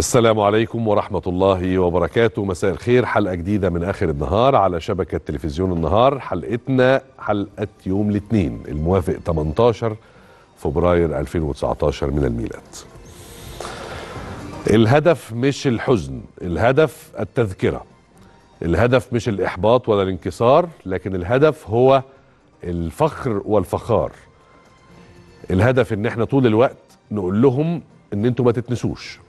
السلام عليكم ورحمة الله وبركاته مساء الخير حلقة جديدة من آخر النهار على شبكة تلفزيون النهار حلقتنا حلقة يوم الاثنين الموافق 18 فبراير 2019 من الميلاد الهدف مش الحزن الهدف التذكرة الهدف مش الإحباط ولا الانكسار لكن الهدف هو الفخر والفخار الهدف ان احنا طول الوقت نقول لهم ان انتوا ما تتنسوش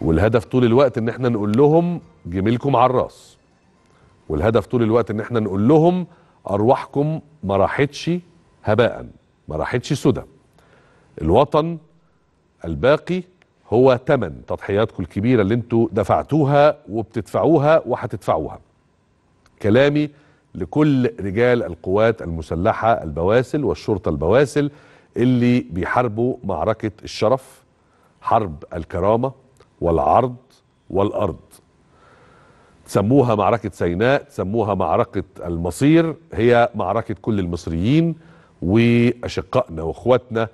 والهدف طول الوقت ان احنا نقول لهم جميلكم على الراس والهدف طول الوقت ان احنا نقول لهم ارواحكم ما راحتش هباء ما راحتش سدى الوطن الباقي هو تمن تضحياتكم الكبيره اللي انتوا دفعتوها وبتدفعوها وهتدفعوها كلامي لكل رجال القوات المسلحه البواسل والشرطه البواسل اللي بيحاربوا معركه الشرف حرب الكرامه والعرض والأرض تسموها معركة سيناء تسموها معركة المصير هي معركة كل المصريين وأشقائنا وإخواتنا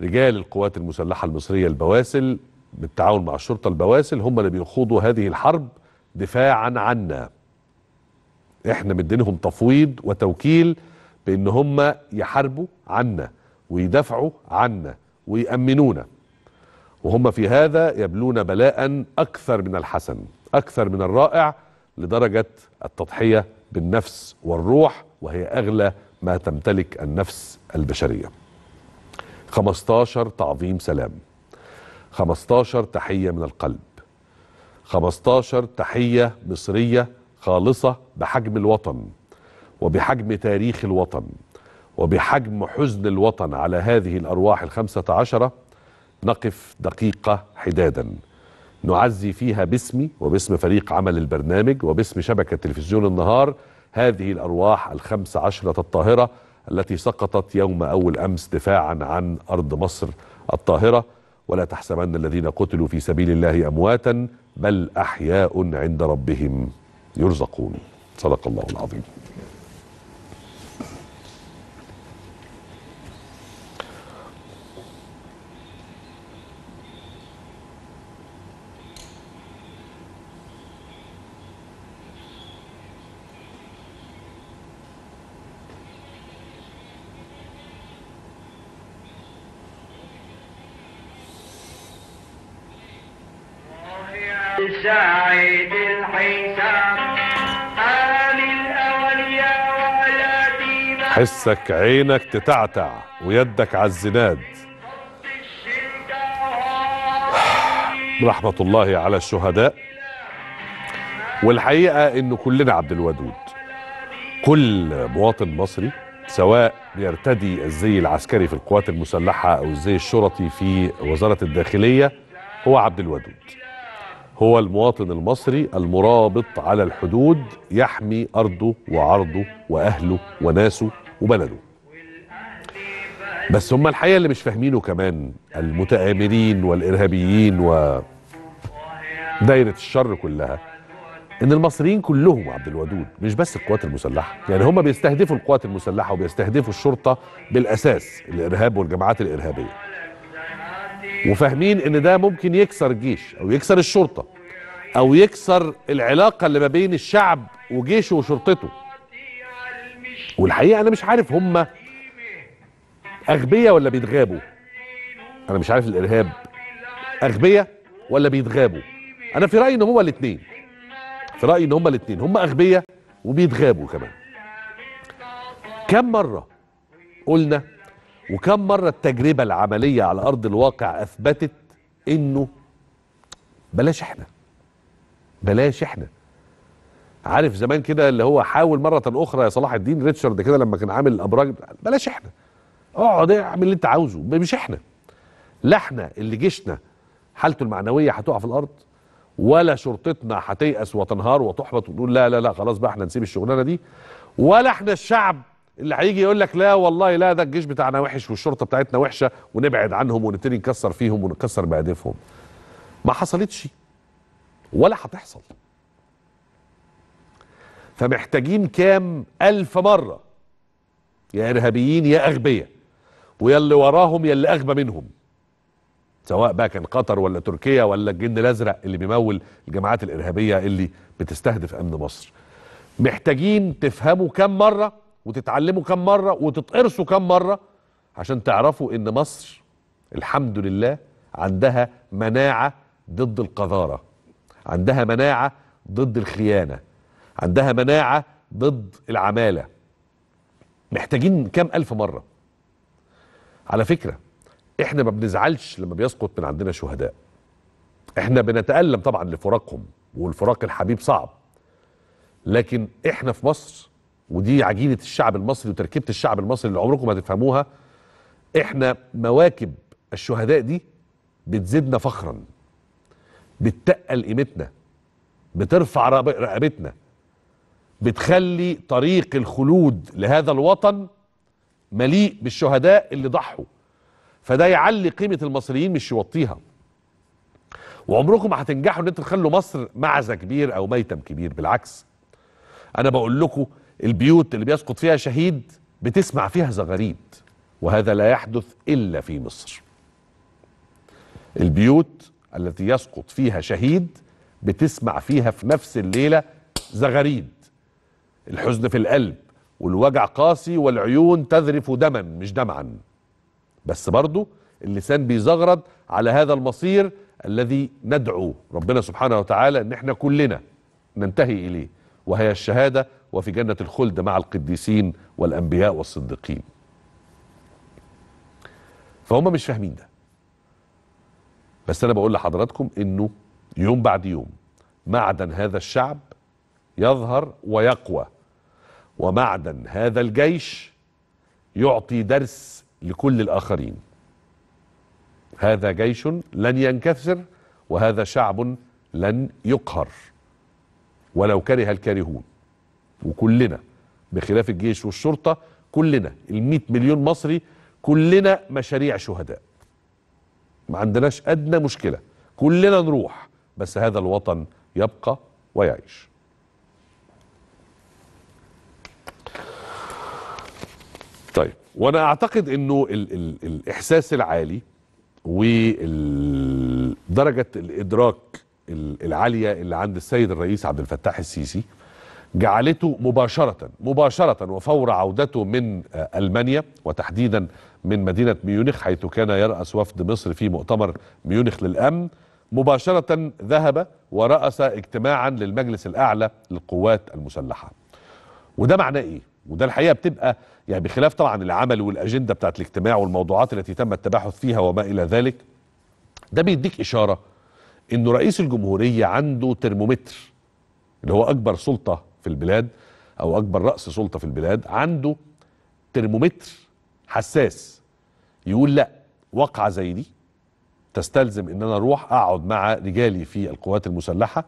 رجال القوات المسلحة المصرية البواسل بالتعاون مع الشرطة البواسل هم اللي بيخوضوا هذه الحرب دفاعا عنا احنا مدينهم تفويض وتوكيل بان هم يحاربوا عنا ويدافعوا عنا ويأمنونا وهم في هذا يبلون بلاء أكثر من الحسن أكثر من الرائع لدرجة التضحية بالنفس والروح وهي أغلى ما تمتلك النفس البشرية 15 تعظيم سلام 15 تحية من القلب 15 تحية مصرية خالصة بحجم الوطن وبحجم تاريخ الوطن وبحجم حزن الوطن على هذه الأرواح الخمسة عشرة نقف دقيقة حدادا نعزي فيها باسمي وباسم فريق عمل البرنامج وباسم شبكة تلفزيون النهار هذه الأرواح الخمس عشرة الطاهرة التي سقطت يوم أول أمس دفاعا عن أرض مصر الطاهرة ولا تحسبن الذين قتلوا في سبيل الله أمواتا بل أحياء عند ربهم يرزقون صدق الله العظيم حسك عينك تتعتع ويدك على الزناد رحمة الله على الشهداء والحقيقة إنه كلنا عبد الودود كل مواطن مصري سواء بيرتدي الزي العسكري في القوات المسلحة أو الزي الشرطي في وزارة الداخلية هو عبد الودود هو المواطن المصري المرابط على الحدود يحمي أرضه وعرضه وأهله وناسه وبلده بس هم الحقيقه اللي مش فاهمينه كمان المتآمرين والارهابيين و دايرة الشر كلها ان المصريين كلهم عبد الودود مش بس القوات المسلحه يعني هم بيستهدفوا القوات المسلحه وبيستهدفوا الشرطه بالاساس الارهاب والجماعات الارهابيه وفاهمين ان ده ممكن يكسر الجيش او يكسر الشرطه او يكسر العلاقه اللي ما بين الشعب وجيشه وشرطته والحقيقه انا مش عارف هم اغبياء ولا بيتغابوا انا مش عارف الارهاب اغبياء ولا بيتغابوا انا في رايي ان هما الاثنين في رايي ان هما الاثنين هما اغبياء وبيتغابوا كمان كم مره قلنا وكم مره التجربه العمليه على ارض الواقع اثبتت انه بلاش احنا بلاش احنا عارف زمان كده اللي هو حاول مره اخرى يا صلاح الدين ريتشارد كده لما كان عامل الابراج بلاش احنا اقعد اعمل اللي انت عاوزه مش احنا لا احنا اللي جيشنا حالته المعنويه هتقع في الارض ولا شرطتنا هتيأس وتنهار وتحبط وتقول لا لا لا خلاص بقى احنا نسيب الشغلانه دي ولا احنا الشعب اللي هيجي يقول لك لا والله لا ده الجيش بتاعنا وحش والشرطه بتاعتنا وحشه ونبعد عنهم ونبتدي نكسر فيهم ونكسر بهدفهم ما حصلتش ولا هتحصل فمحتاجين كام ألف مرة يا إرهابيين يا أغبية ويا اللي وراهم يا اللي أغبى منهم سواء بقى كان قطر ولا تركيا ولا الجن الازرق اللي بيمول الجماعات الارهابيه اللي بتستهدف امن مصر. محتاجين تفهموا كم مره وتتعلموا كم مره وتتقرصوا كم مره عشان تعرفوا ان مصر الحمد لله عندها مناعه ضد القذاره. عندها مناعه ضد الخيانه. عندها مناعة ضد العمالة محتاجين كام ألف مرة على فكرة احنا ما بنزعلش لما بيسقط من عندنا شهداء احنا بنتألم طبعا لفراقهم والفراق الحبيب صعب لكن احنا في مصر ودي عجينة الشعب المصري وتركيبة الشعب المصري اللي عمركم ما تفهموها احنا مواكب الشهداء دي بتزيدنا فخرا بتتقل قيمتنا بترفع رقبتنا بتخلي طريق الخلود لهذا الوطن مليء بالشهداء اللي ضحوا فده يعلي قيمة المصريين مش يوطيها وعمركم ما هتنجحوا ان انتوا تخلوا مصر معزة كبير او ميتم كبير بالعكس انا بقول لكم البيوت اللي بيسقط فيها شهيد بتسمع فيها زغاريد وهذا لا يحدث الا في مصر البيوت التي يسقط فيها شهيد بتسمع فيها في نفس الليله زغاريد الحزن في القلب والوجع قاسي والعيون تذرف دما مش دمعا بس برضه اللسان بيزغرد على هذا المصير الذي ندعو ربنا سبحانه وتعالى ان احنا كلنا ننتهي اليه وهي الشهاده وفي جنه الخلد مع القديسين والانبياء والصديقين فهم مش فاهمين ده بس انا بقول لحضراتكم انه يوم بعد يوم معدن هذا الشعب يظهر ويقوى ومعدن هذا الجيش يعطي درس لكل الآخرين هذا جيش لن ينكسر وهذا شعب لن يقهر ولو كره الكارهون وكلنا بخلاف الجيش والشرطة كلنا المئة مليون مصري كلنا مشاريع شهداء ما عندناش أدنى مشكلة كلنا نروح بس هذا الوطن يبقى ويعيش طيب وانا اعتقد انه ال ال الاحساس العالي ودرجه الادراك العاليه اللي عند السيد الرئيس عبد الفتاح السيسي جعلته مباشرة مباشرة وفور عودته من آه، ألمانيا وتحديدا من مدينة ميونخ حيث كان يرأس وفد مصر في مؤتمر ميونخ للأمن مباشرة ذهب ورأس اجتماعا للمجلس الأعلى للقوات المسلحة وده معناه إيه؟ وده الحقيقه بتبقى يعني بخلاف طبعا العمل والاجنده بتاعت الاجتماع والموضوعات التي تم التباحث فيها وما الى ذلك ده بيديك اشاره انه رئيس الجمهوريه عنده ترمومتر اللي هو اكبر سلطه في البلاد او اكبر راس سلطه في البلاد عنده ترمومتر حساس يقول لا واقعه زي دي تستلزم ان انا اروح اقعد مع رجالي في القوات المسلحه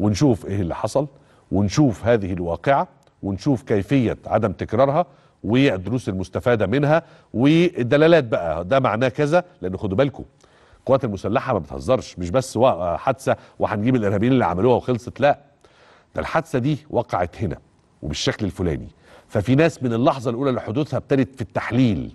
ونشوف ايه اللي حصل ونشوف هذه الواقعه ونشوف كيفيه عدم تكرارها والدروس المستفاده منها والدلالات بقى ده معناه كذا لان خدوا بالكم القوات المسلحه ما بتهزرش مش بس حادثه وهنجيب الارهابيين اللي عملوها وخلصت لا ده الحادثه دي وقعت هنا وبالشكل الفلاني ففي ناس من اللحظه الاولى لحدوثها ابتدت في التحليل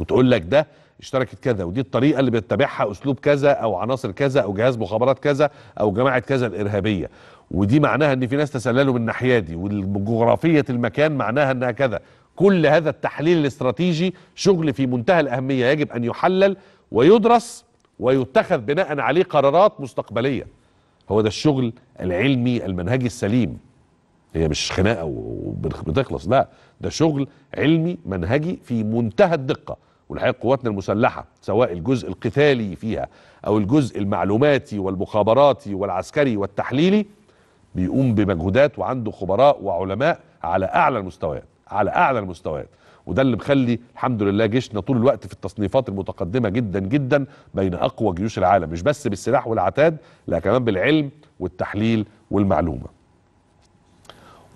وتقول لك ده اشتركت كذا ودي الطريقه اللي بيتبعها اسلوب كذا او عناصر كذا او جهاز مخابرات كذا او جماعه كذا الارهابيه ودي معناها ان في ناس تسللوا من الناحيه دي والجغرافيه المكان معناها انها كذا كل هذا التحليل الاستراتيجي شغل في منتهى الاهميه يجب ان يحلل ويدرس ويتخذ بناء عليه قرارات مستقبليه هو ده الشغل العلمي المنهجي السليم هي مش خناقه وبتخلص لا ده شغل علمي منهجي في منتهى الدقه والحقيقه قواتنا المسلحه سواء الجزء القتالي فيها او الجزء المعلوماتي والمخابراتي والعسكري والتحليلي بيقوم بمجهودات وعنده خبراء وعلماء على اعلى المستويات على اعلى المستويات وده اللي مخلي الحمد لله جيشنا طول الوقت في التصنيفات المتقدمه جدا جدا بين اقوى جيوش العالم مش بس بالسلاح والعتاد لا كمان بالعلم والتحليل والمعلومه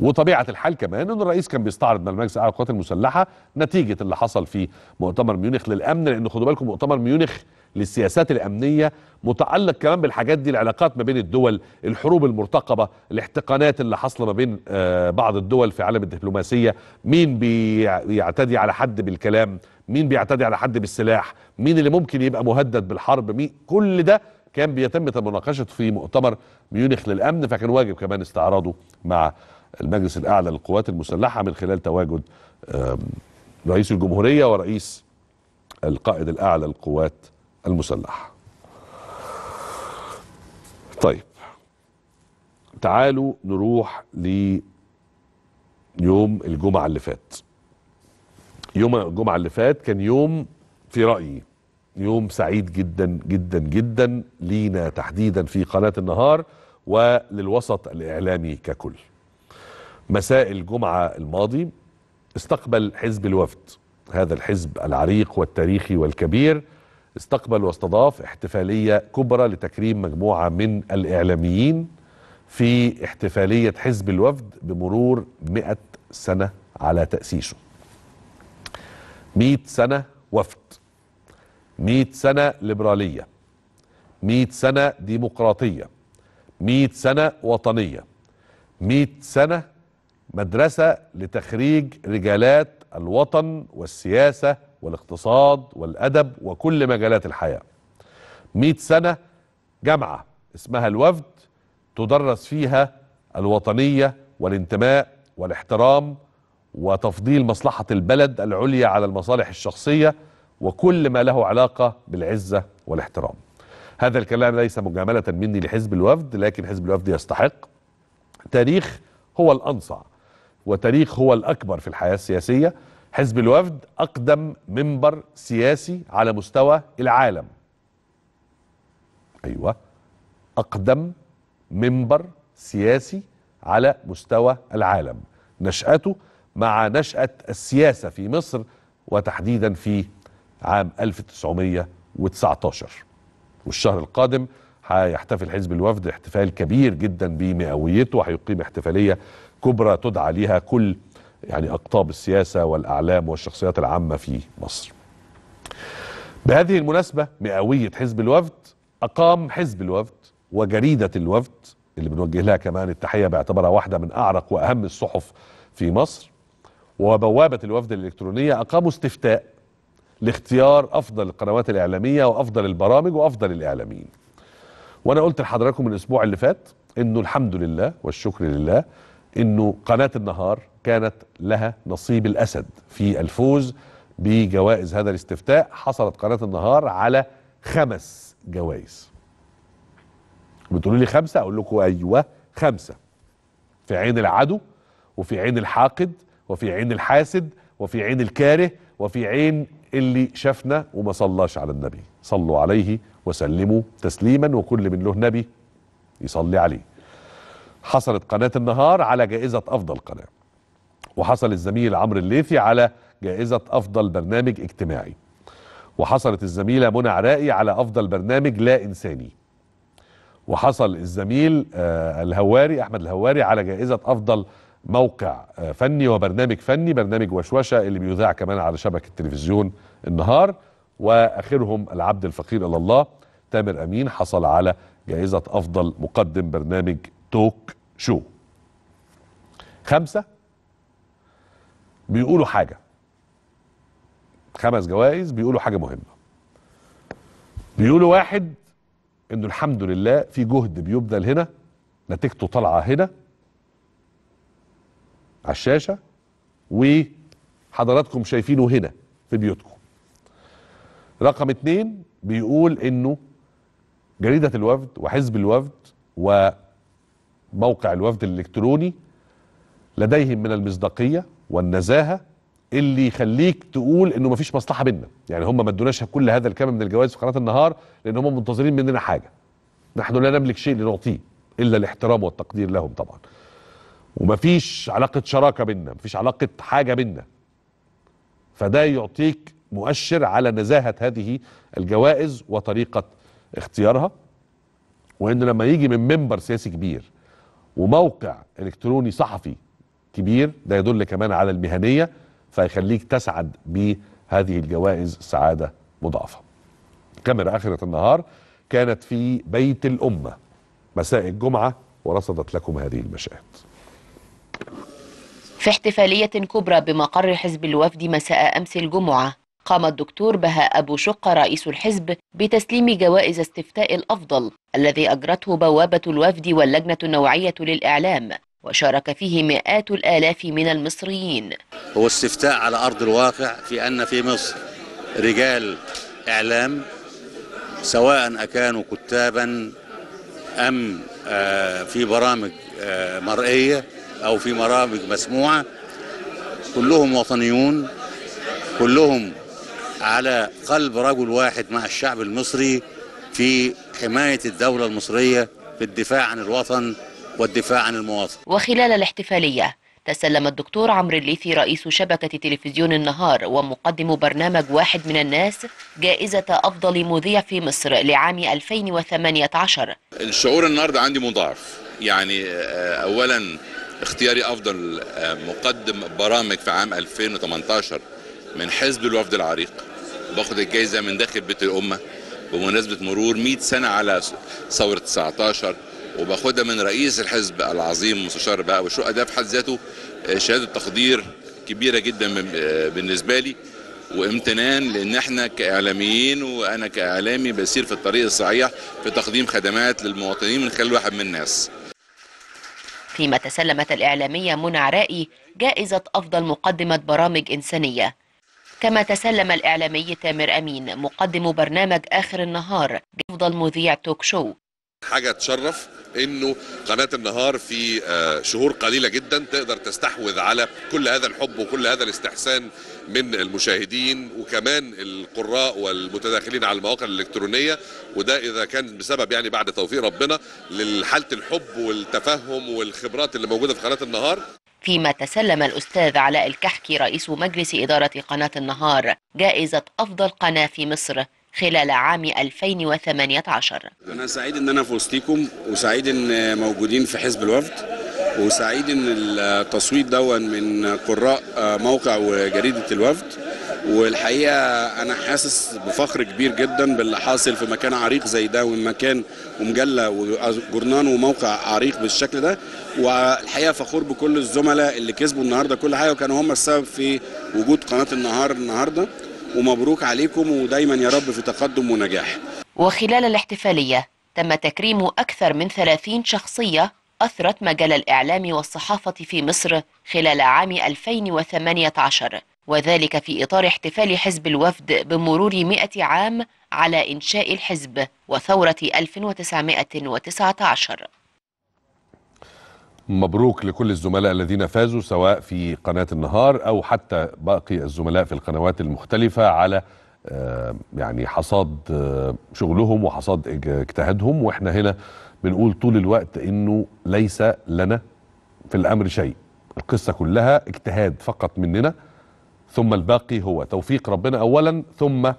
وطبيعه الحال كمان ان الرئيس كان بيستعرض مع المجلس الاعلى للقوات المسلحه نتيجه اللي حصل في مؤتمر ميونخ للامن لان خدوا بالكم مؤتمر ميونخ للسياسات الامنيه متعلق كمان بالحاجات دي العلاقات ما بين الدول الحروب المرتقبه الاحتقانات اللي حاصله ما بين آه، بعض الدول في عالم الدبلوماسيه مين بيعتدي على حد بالكلام مين بيعتدي على حد بالسلاح مين اللي ممكن يبقى مهدد بالحرب مين كل ده كان بيتم مناقشته في مؤتمر ميونخ للامن فكان واجب كمان استعراضه مع المجلس الاعلى للقوات المسلحه من خلال تواجد رئيس الجمهوريه ورئيس القائد الاعلى للقوات المسلحة طيب تعالوا نروح ليوم الجمعة اللي فات يوم الجمعة اللي فات كان يوم في رأيي يوم سعيد جدا جدا جدا لينا تحديدا في قناة النهار وللوسط الإعلامي ككل مساء الجمعة الماضي استقبل حزب الوفد هذا الحزب العريق والتاريخي والكبير استقبل واستضاف احتفالية كبرى لتكريم مجموعة من الإعلاميين في احتفالية حزب الوفد بمرور 100 سنة على تأسيسه 100 سنة وفد 100 سنة ليبرالية 100 سنة ديمقراطية 100 سنة وطنية 100 سنة مدرسة لتخريج رجالات الوطن والسياسة والاقتصاد والأدب وكل مجالات الحياة 100 سنة جامعة اسمها الوفد تدرس فيها الوطنية والانتماء والاحترام وتفضيل مصلحة البلد العليا على المصالح الشخصية وكل ما له علاقة بالعزة والاحترام هذا الكلام ليس مجاملة مني لحزب الوفد لكن حزب الوفد يستحق تاريخ هو الأنصع وتاريخ هو الأكبر في الحياة السياسية حزب الوفد أقدم منبر سياسي على مستوى العالم أيوة أقدم منبر سياسي على مستوى العالم نشأته مع نشأة السياسة في مصر وتحديدا في عام 1919 والشهر القادم هيحتفل حزب الوفد احتفال كبير جدا بمئويته وهيقيم احتفالية كبرى تدعى ليها كل يعني أقطاب السياسة والأعلام والشخصيات العامة في مصر بهذه المناسبة مئوية حزب الوفد أقام حزب الوفد وجريدة الوفد اللي بنوجه لها كمان التحية باعتبارها واحدة من أعرق وأهم الصحف في مصر وبوابة الوفد الإلكترونية أقاموا استفتاء لاختيار أفضل القنوات الإعلامية وأفضل البرامج وأفضل الإعلاميين وأنا قلت لحضراتكم الأسبوع اللي فات إنه الحمد لله والشكر لله إنه قناة النهار كانت لها نصيب الأسد في الفوز بجوائز هذا الاستفتاء حصلت قناة النهار على خمس جوائز بتقولوا لي خمسة أقول لكم أيوة خمسة في عين العدو وفي عين الحاقد وفي عين الحاسد وفي عين الكاره وفي عين اللي شافنا وما صلاش على النبي صلوا عليه وسلموا تسليما وكل من له نبي يصلي عليه حصلت قناة النهار على جائزة أفضل قناة وحصل الزميل عمرو الليثي على جائزة أفضل برنامج اجتماعي وحصلت الزميلة منى عراقي على أفضل برنامج لا إنساني وحصل الزميل آه، الهواري أحمد الهواري على جائزة أفضل موقع آه، فني وبرنامج فني برنامج وشوشة اللي بيذاع كمان على شبكة تلفزيون النهار وآخرهم العبد الفقير إلى الله تامر أمين حصل على جائزة أفضل مقدم برنامج توك شو خمسة بيقولوا حاجه خمس جوائز بيقولوا حاجه مهمه بيقولوا واحد انه الحمد لله في جهد بيبذل هنا نتيجته طالعه هنا على الشاشه وحضراتكم شايفينه هنا في بيوتكم رقم اتنين بيقول انه جريده الوفد وحزب الوفد وموقع الوفد الالكتروني لديهم من المصداقيه والنزاهه اللي يخليك تقول انه مفيش مصلحه بينا يعني هم ما ادوناش كل هذا الكم من الجوائز في قناه النهار لان هم منتظرين مننا حاجه نحن لا نملك شيء لنعطيه الا الاحترام والتقدير لهم طبعا ومفيش علاقه شراكه بينا مفيش علاقه حاجه بينا فده يعطيك مؤشر على نزاهه هذه الجوائز وطريقه اختيارها وان لما يجي من منبر سياسي كبير وموقع الكتروني صحفي كبير ده يدل كمان على المهنية فيخليك تسعد بهذه الجوائز سعادة مضاعفة كاميرا آخرة النهار كانت في بيت الأمة مساء الجمعة ورصدت لكم هذه المشاهد في احتفالية كبرى بمقر حزب الوفد مساء أمس الجمعة قام الدكتور بهاء أبو شقة رئيس الحزب بتسليم جوائز استفتاء الأفضل الذي أجرته بوابة الوفد واللجنة النوعية للإعلام وشارك فيه مئات الآلاف من المصريين هو استفتاء على أرض الواقع في أن في مصر رجال إعلام سواء أكانوا كتابا أم آه، في برامج آه، مرئية أو في برامج مسموعة كلهم وطنيون كلهم على قلب رجل واحد مع الشعب المصري في حماية الدولة المصرية في الدفاع عن الوطن والدفاع عن المواطن وخلال الاحتفالية تسلم الدكتور عمرو الليثي رئيس شبكة تلفزيون النهار ومقدم برنامج واحد من الناس جائزة أفضل مذيع في مصر لعام 2018 الشعور النهاردة عندي مضاعف يعني آه، أولا اختياري أفضل آه، مقدم برامج في عام 2018 من حزب الوفد العريق باخد الجائزة من داخل بيت الأمة بمناسبة مرور 100 سنة على ثورة 19 وباخدها من رئيس الحزب العظيم مستشار بهاء شقه ده في حد ذاته آه، شهاده تقدير كبيره جدا آه، بالنسبه لي وامتنان لان احنا كاعلاميين وانا كاعلامي بسير في الطريق الصحيح في تقديم خدمات للمواطنين من خلال واحد من الناس فيما تسلمت الإعلامية منى عرائي جائزة أفضل مقدمة برامج إنسانية كما تسلم الإعلامي تامر أمين مقدم برنامج آخر النهار أفضل مذيع توك شو حاجة تشرف انه قناة النهار في آه، شهور قليلة جدا تقدر تستحوذ على كل هذا الحب وكل هذا الاستحسان من المشاهدين وكمان القراء والمتداخلين على المواقع الإلكترونية وده إذا كان بسبب يعني بعد توفيق ربنا لحالة الحب والتفهم والخبرات اللي موجودة في قناة النهار فيما تسلم الأستاذ علاء الكحكي رئيس مجلس إدارة قناة النهار جائزة أفضل قناة في مصر خلال عام 2018 أنا سعيد أن أنا في وسطيكم وسعيد أن موجودين في حزب الوفد وسعيد ان التصويت دون من قراء موقع وجريده الوفد والحقيقه انا حاسس بفخر كبير جدا باللي حاصل في مكان عريق زي ده ومكان ومجله وجورنان وموقع عريق بالشكل ده والحقيقه فخور بكل الزملاء اللي كسبوا النهارده كل حاجه وكانوا هم السبب في وجود قناه النهار النهارده ومبروك عليكم ودايما يا رب في تقدم ونجاح وخلال الاحتفالية تم تكريم أكثر من 30 شخصية أثرت مجال الإعلام والصحافة في مصر خلال عام 2018 وذلك في إطار احتفال حزب الوفد بمرور 100 عام على إنشاء الحزب وثورة 1919 مبروك لكل الزملاء الذين فازوا سواء في قناة النهار أو حتى باقي الزملاء في القنوات المختلفة على آه، يعني حصاد آه، شغلهم وحصاد اجتهادهم وإحنا هنا بنقول طول الوقت إنه ليس لنا في الأمر شيء القصة كلها اجتهاد فقط مننا ثم الباقي هو توفيق ربنا أولا ثم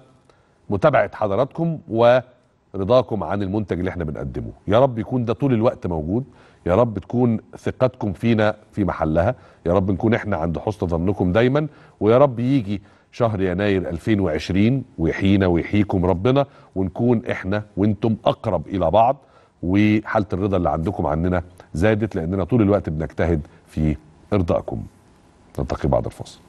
متابعة حضراتكم ورضاكم عن المنتج اللي احنا بنقدمه يا رب يكون ده طول الوقت موجود يا رب تكون ثقتكم فينا في محلها يا رب نكون احنا عند حسن ظنكم دايما ويا رب يجي شهر يناير 2020 ويحيينا ويحييكم ربنا ونكون احنا وانتم اقرب الى بعض وحاله الرضا اللي عندكم عننا زادت لاننا طول الوقت بنجتهد في ارضائكم نلتقي بعد الفاصل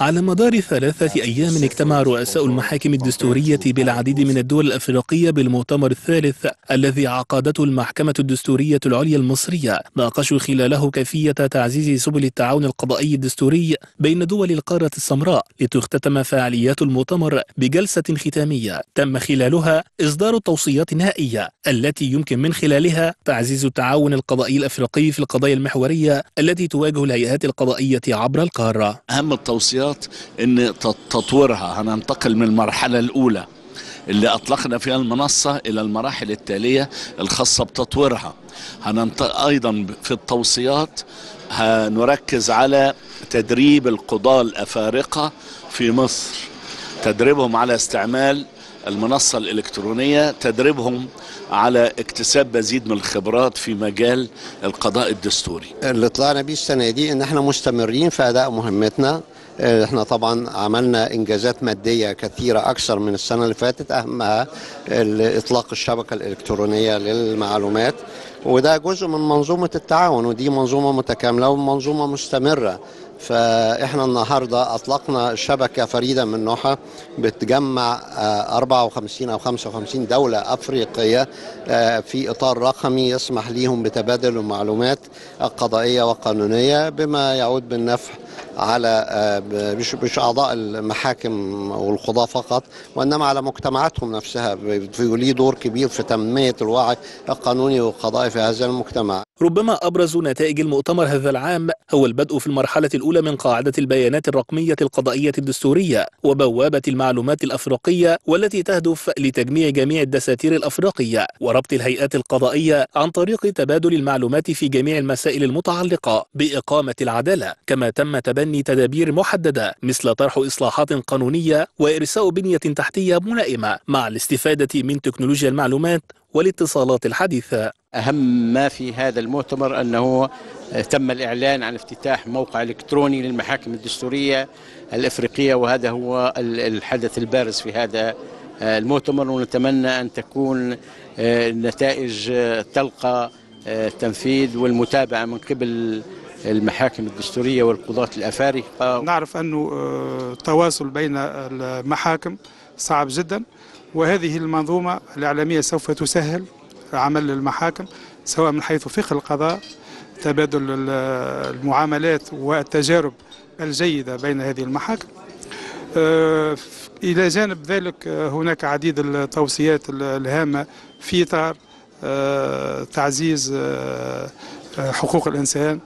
على مدار ثلاثة أيام اجتمع رؤساء المحاكم الدستورية بالعديد من الدول الأفريقية بالمؤتمر الثالث الذي عقدته المحكمة الدستورية العليا المصرية ناقشوا خلاله كيفية تعزيز سبل التعاون القضائي الدستوري بين دول القارة السمراء لتختتم فعاليات المؤتمر بجلسة ختامية تم خلالها إصدار التوصيات النهائية التي يمكن من خلالها تعزيز التعاون القضائي الأفريقي في القضايا المحورية التي تواجه الهيئات القضائية عبر القارة أهم التوصيات أن تطورها هننتقل من المرحلة الأولى اللي أطلقنا فيها المنصة إلى المراحل التالية الخاصة بتطويرها هننتقل أيضا في التوصيات هنركز على تدريب القضاة الأفارقة في مصر تدريبهم على استعمال المنصة الإلكترونية تدريبهم على اكتساب مزيد من الخبرات في مجال القضاء الدستوري اللي طلعنا بيه السنه دي ان احنا مستمرين في اداء مهمتنا آه، احنا طبعا عملنا انجازات ماديه كثيره اكثر من السنه اللي فاتت اهمها اطلاق الشبكه الالكترونيه للمعلومات وده جزء من منظومه التعاون ودي منظومه متكامله ومنظومه مستمره فاحنا النهارده اطلقنا شبكه فريده من نوعها بتجمع 54 آه، او 55 دوله افريقيه آه، في اطار رقمي يسمح ليهم بتبادل المعلومات القضائيه والقانونيه بما يعود بالنفع على مش آه، مش اعضاء المحاكم والقضاه فقط وانما على مجتمعاتهم نفسها في دور كبير في تنميه الوعي القانوني والقضائي في هذا المجتمع ربما أبرز نتائج المؤتمر هذا العام هو البدء في المرحلة الأولى من قاعدة البيانات الرقمية القضائية الدستورية وبوابة المعلومات الأفريقية والتي تهدف لتجميع جميع الدساتير الأفريقية وربط الهيئات القضائية عن طريق تبادل المعلومات في جميع المسائل المتعلقة بإقامة العدالة كما تم تبني تدابير محددة مثل طرح إصلاحات قانونية وإرساء بنية تحتية ملائمة مع الاستفادة من تكنولوجيا المعلومات والاتصالات الحديثة أهم ما في هذا المؤتمر أنه تم الإعلان عن افتتاح موقع إلكتروني للمحاكم الدستورية الإفريقية وهذا هو الحدث البارز في هذا آه، المؤتمر ونتمنى أن تكون آه، النتائج آه، تلقى التنفيذ والمتابعة من قبل المحاكم الدستورية والقضاة الأفارقة نعرف أنه التواصل بين المحاكم صعب جداً وهذه المنظومة الإعلامية سوف تسهل عمل المحاكم سواء من حيث فقه القضاء تبادل المعاملات والتجارب الجيدة بين هذه المحاكم آه، إلى جانب ذلك آه، هناك عديد التوصيات الهامة في إطار آه، تعزيز حقوق الإنسان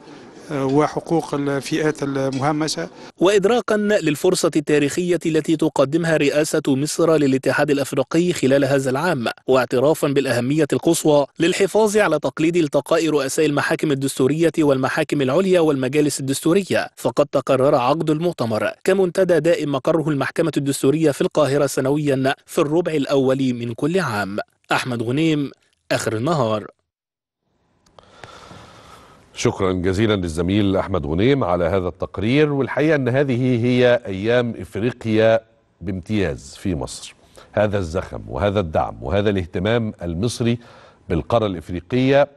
وحقوق الفئات المهمشه. وادراكا للفرصه التاريخيه التي تقدمها رئاسه مصر للاتحاد الافريقي خلال هذا العام واعترافا بالاهميه القصوى للحفاظ على تقليد التقاء رؤساء المحاكم الدستوريه والمحاكم العليا والمجالس الدستوريه فقد تقرر عقد المؤتمر كمنتدى دائم مقره المحكمه الدستوريه في القاهره سنويا في الربع الاول من كل عام. احمد غنيم اخر النهار شكرا جزيلا للزميل أحمد غنيم على هذا التقرير والحقيقة أن هذه هي أيام إفريقيا بامتياز في مصر هذا الزخم وهذا الدعم وهذا الاهتمام المصري بالقارة الإفريقية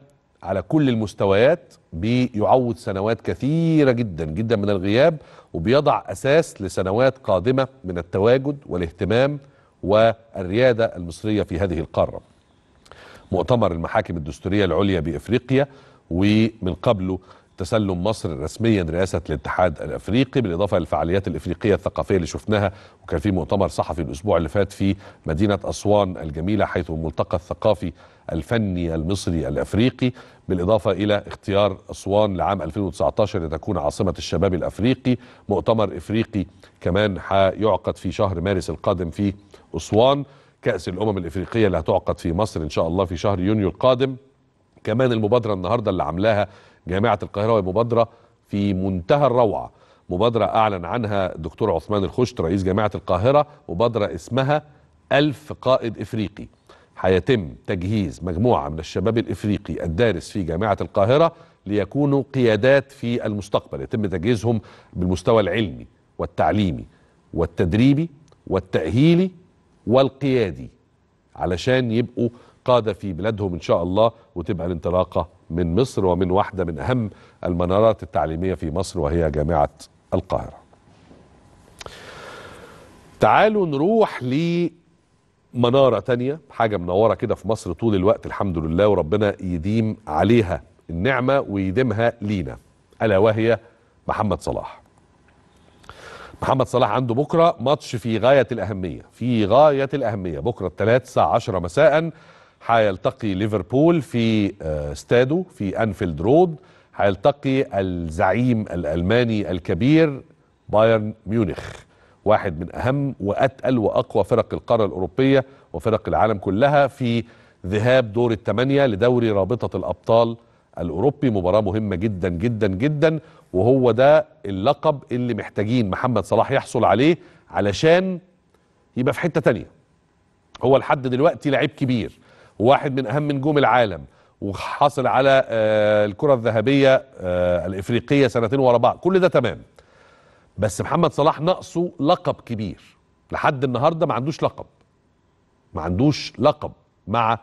على كل المستويات بيعوض سنوات كثيرة جدا جدا من الغياب وبيضع أساس لسنوات قادمة من التواجد والاهتمام والريادة المصرية في هذه القارة مؤتمر المحاكم الدستورية العليا بإفريقيا ومن قبله تسلم مصر رسميا رئاسة الاتحاد الأفريقي بالإضافة للفعاليات الإفريقية الثقافية اللي شفناها وكان في مؤتمر صحفي الأسبوع اللي فات في مدينة أسوان الجميلة حيث الملتقى الثقافي الفني المصري الأفريقي بالإضافة إلى اختيار أسوان لعام 2019 لتكون عاصمة الشباب الأفريقي مؤتمر إفريقي كمان هيعقد في شهر مارس القادم في أسوان كأس الأمم الإفريقية اللي هتعقد في مصر إن شاء الله في شهر يونيو القادم كمان المبادره النهارده اللي عاملاها جامعه القاهره وهي مبادره في منتهى الروعه مبادره اعلن عنها الدكتور عثمان الخشت رئيس جامعه القاهره مبادره اسمها ألف قائد إفريقي هيتم تجهيز مجموعة من الشباب الإفريقي الدارس في جامعة القاهرة ليكونوا قيادات في المستقبل يتم تجهيزهم بالمستوى العلمي والتعليمي والتدريبي والتأهيلي والقيادي علشان يبقوا قادة في بلادهم إن شاء الله وتبقى الانطلاقة من مصر ومن واحدة من أهم المنارات التعليمية في مصر وهي جامعة القاهرة تعالوا نروح لمنارة تانية حاجة منورة كده في مصر طول الوقت الحمد لله وربنا يديم عليها النعمة ويديمها لينا ألا وهي محمد صلاح محمد صلاح عنده بكرة ماتش في غاية الأهمية في غاية الأهمية بكرة الثلاث الساعة 10 مساء هيلتقي ليفربول في استاده آه، في انفيلد رود هيلتقي الزعيم الالماني الكبير بايرن ميونخ واحد من اهم واتقل واقوى فرق القاره الاوروبيه وفرق العالم كلها في ذهاب دور الثمانيه لدوري رابطه الابطال الاوروبي مباراه مهمه جدا جدا جدا وهو ده اللقب اللي محتاجين محمد صلاح يحصل عليه علشان يبقى في حته تانيه هو لحد دلوقتي لعيب كبير وواحد من اهم نجوم العالم وحاصل على آه، الكره الذهبيه آه، الافريقيه سنتين ورا بعض كل ده تمام بس محمد صلاح ناقصه لقب كبير لحد النهارده ما عندوش لقب ما عندوش لقب مع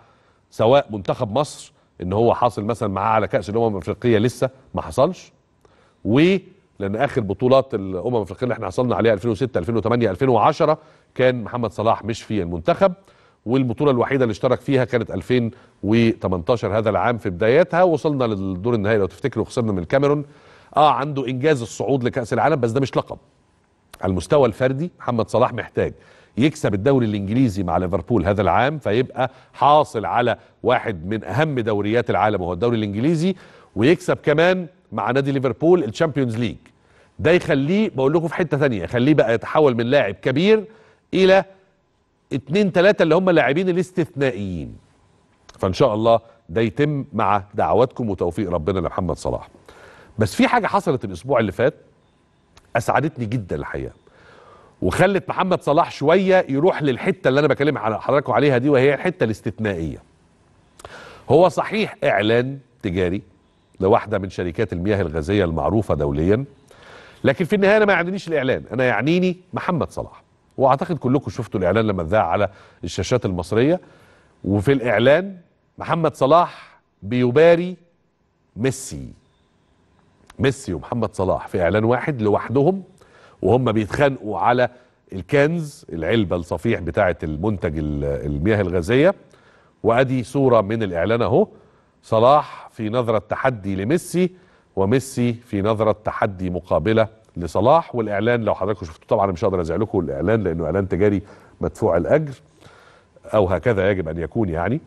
سواء منتخب مصر ان هو حاصل مثلا معاه على كاس الامم الافريقيه لسه ما حصلش و لان اخر بطولات الامم الافريقيه اللي احنا حصلنا عليها 2006 2008 2010 كان محمد صلاح مش في المنتخب والبطوله الوحيده اللي اشترك فيها كانت 2018 هذا العام في بدايتها وصلنا للدور النهائي لو تفتكروا خسرنا من الكاميرون اه عنده انجاز الصعود لكاس العالم بس ده مش لقب على المستوى الفردي محمد صلاح محتاج يكسب الدوري الانجليزي مع ليفربول هذا العام فيبقى حاصل على واحد من اهم دوريات العالم وهو الدوري الانجليزي ويكسب كمان مع نادي ليفربول الشامبيونز ليج ده يخليه بقول لكم في حته ثانيه يخليه بقى يتحول من لاعب كبير الى اتنين تلاتة اللي هم اللاعبين الاستثنائيين فان شاء الله ده يتم مع دعواتكم وتوفيق ربنا لمحمد صلاح بس في حاجه حصلت الاسبوع اللي فات اسعدتني جدا الحقيقه وخلت محمد صلاح شويه يروح للحته اللي انا بكلم حضراتكم عليها دي وهي الحته الاستثنائيه هو صحيح اعلان تجاري لواحده من شركات المياه الغازيه المعروفه دوليا لكن في النهايه انا ما يعنينيش الاعلان انا يعنيني محمد صلاح واعتقد كلكم شفتوا الاعلان لما اتذاع على الشاشات المصريه وفي الاعلان محمد صلاح بيباري ميسي ميسي ومحمد صلاح في اعلان واحد لوحدهم وهم بيتخانقوا على الكنز العلبه الصفيح بتاعه المنتج المياه الغازيه وادي صوره من الاعلان اهو صلاح في نظره تحدي لميسي وميسي في نظره تحدي مقابله لصلاح والاعلان لو حضراتكم شفتوه طبعا مش هقدر ازعلكم لكم الاعلان لانه اعلان تجاري مدفوع الاجر او هكذا يجب ان يكون يعني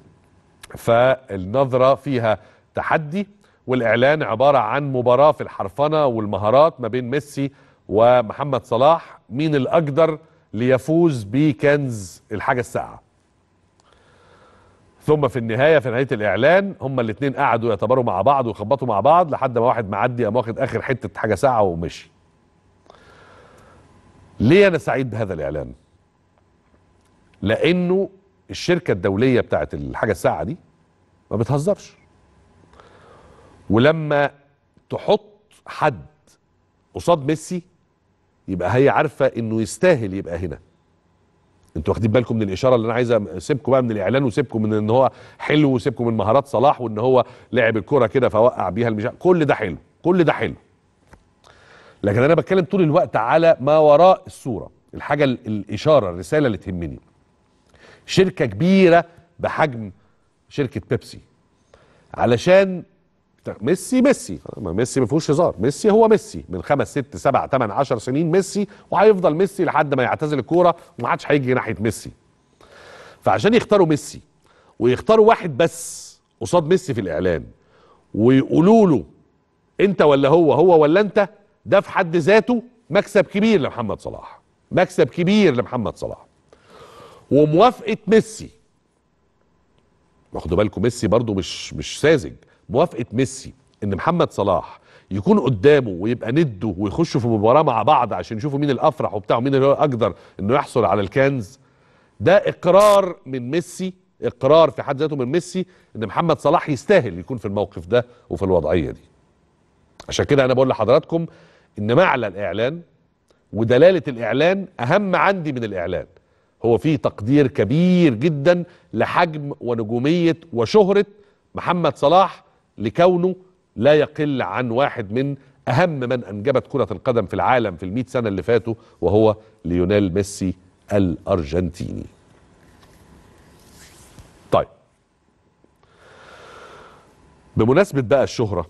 فالنظره فيها تحدي والاعلان عباره عن مباراه في الحرفنه والمهارات ما بين ميسي ومحمد صلاح مين الاقدر ليفوز بكنز الحاجه الساقعه ثم في النهايه في نهايه الاعلان هما الاثنين قعدوا يعتبروا مع بعض ويخبطوا مع بعض لحد ما واحد معدي قام واخد اخر حته حاجه ساعه ومشي ليه انا سعيد بهذا الاعلان لانه الشركه الدوليه بتاعت الحاجه الساعه دي ما بتهزرش ولما تحط حد قصاد ميسي يبقى هي عارفه انه يستاهل يبقى هنا انتوا واخدين بالكم من الاشاره اللي انا عايز اسيبكم بقى من الاعلان وسيبكم من ان هو حلو وسيبكم من مهارات صلاح وان هو لعب الكوره كده فوقع بيها المشا كل ده حلو كل ده حلو لكن انا بتكلم طول الوقت على ما وراء الصوره الحاجه الاشاره الرساله اللي تهمني شركه كبيره بحجم شركه بيبسي علشان ميسي ميسي آه، ميسي ما فيهوش هزار ميسي هو ميسي من خمس ست سبع ثمان عشر سنين ميسي وهيفضل ميسي لحد ما يعتزل الكوره وما عادش هيجي ناحيه ميسي فعشان يختاروا ميسي ويختاروا واحد بس قصاد ميسي في الاعلان ويقولوا له انت ولا هو هو ولا انت ده في حد ذاته مكسب كبير لمحمد صلاح مكسب كبير لمحمد صلاح وموافقه ميسي واخدوا بالكم ميسي برضو مش مش ساذج موافقه ميسي ان محمد صلاح يكون قدامه ويبقى نده ويخشوا في مباراه مع بعض عشان يشوفوا مين الافرح وبتاع ومين اللي هو اقدر انه يحصل على الكنز ده اقرار من ميسي اقرار في حد ذاته من ميسي ان محمد صلاح يستاهل يكون في الموقف ده وفي الوضعيه دي عشان كده انا بقول لحضراتكم ان معنى الاعلان ودلاله الاعلان اهم عندي من الاعلان هو في تقدير كبير جدا لحجم ونجوميه وشهره محمد صلاح لكونه لا يقل عن واحد من اهم من انجبت كره القدم في العالم في المئة سنه اللي فاتوا وهو ليونيل ميسي الارجنتيني طيب بمناسبه بقى الشهره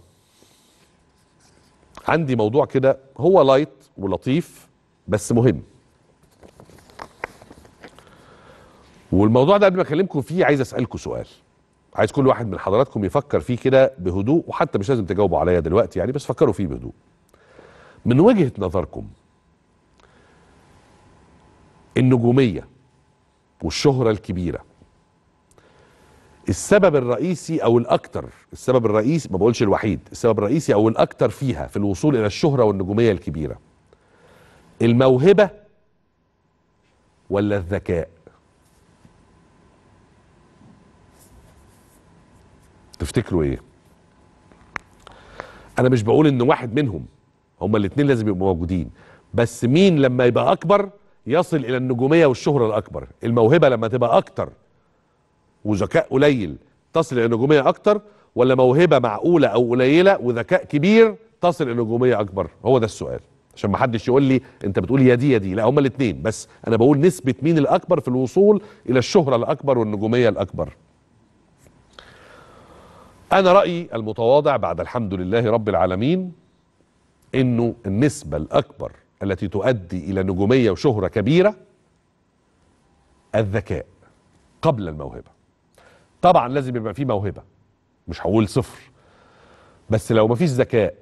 عندي موضوع كده هو لايت ولطيف بس مهم والموضوع ده قبل ما اكلمكم فيه عايز اسالكم سؤال عايز كل واحد من حضراتكم يفكر فيه كده بهدوء وحتى مش لازم تجاوبوا عليا دلوقتي يعني بس فكروا فيه بهدوء من وجهه نظركم النجوميه والشهره الكبيره السبب الرئيسي او الاكثر السبب الرئيسي ما بقولش الوحيد السبب الرئيسي او الاكثر فيها في الوصول الى الشهره والنجوميه الكبيره الموهبه ولا الذكاء تفتكروا ايه انا مش بقول ان واحد منهم هما الاثنين لازم يبقوا موجودين بس مين لما يبقى اكبر يصل الى النجوميه والشهره الاكبر الموهبه لما تبقى اكتر وذكاء قليل تصل الى نجوميه اكتر ولا موهبه معقوله او قليله وذكاء كبير تصل الى نجوميه اكبر هو ده السؤال عشان ما حدش يقول لي انت بتقول يا دي يا دي لا هما الاثنين بس انا بقول نسبه مين الاكبر في الوصول الى الشهره الاكبر والنجوميه الاكبر انا رايي المتواضع بعد الحمد لله رب العالمين انه النسبه الاكبر التي تؤدي الى نجوميه وشهره كبيره الذكاء قبل الموهبه طبعا لازم يبقى فيه موهبه مش هقول صفر بس لو مفيش ذكاء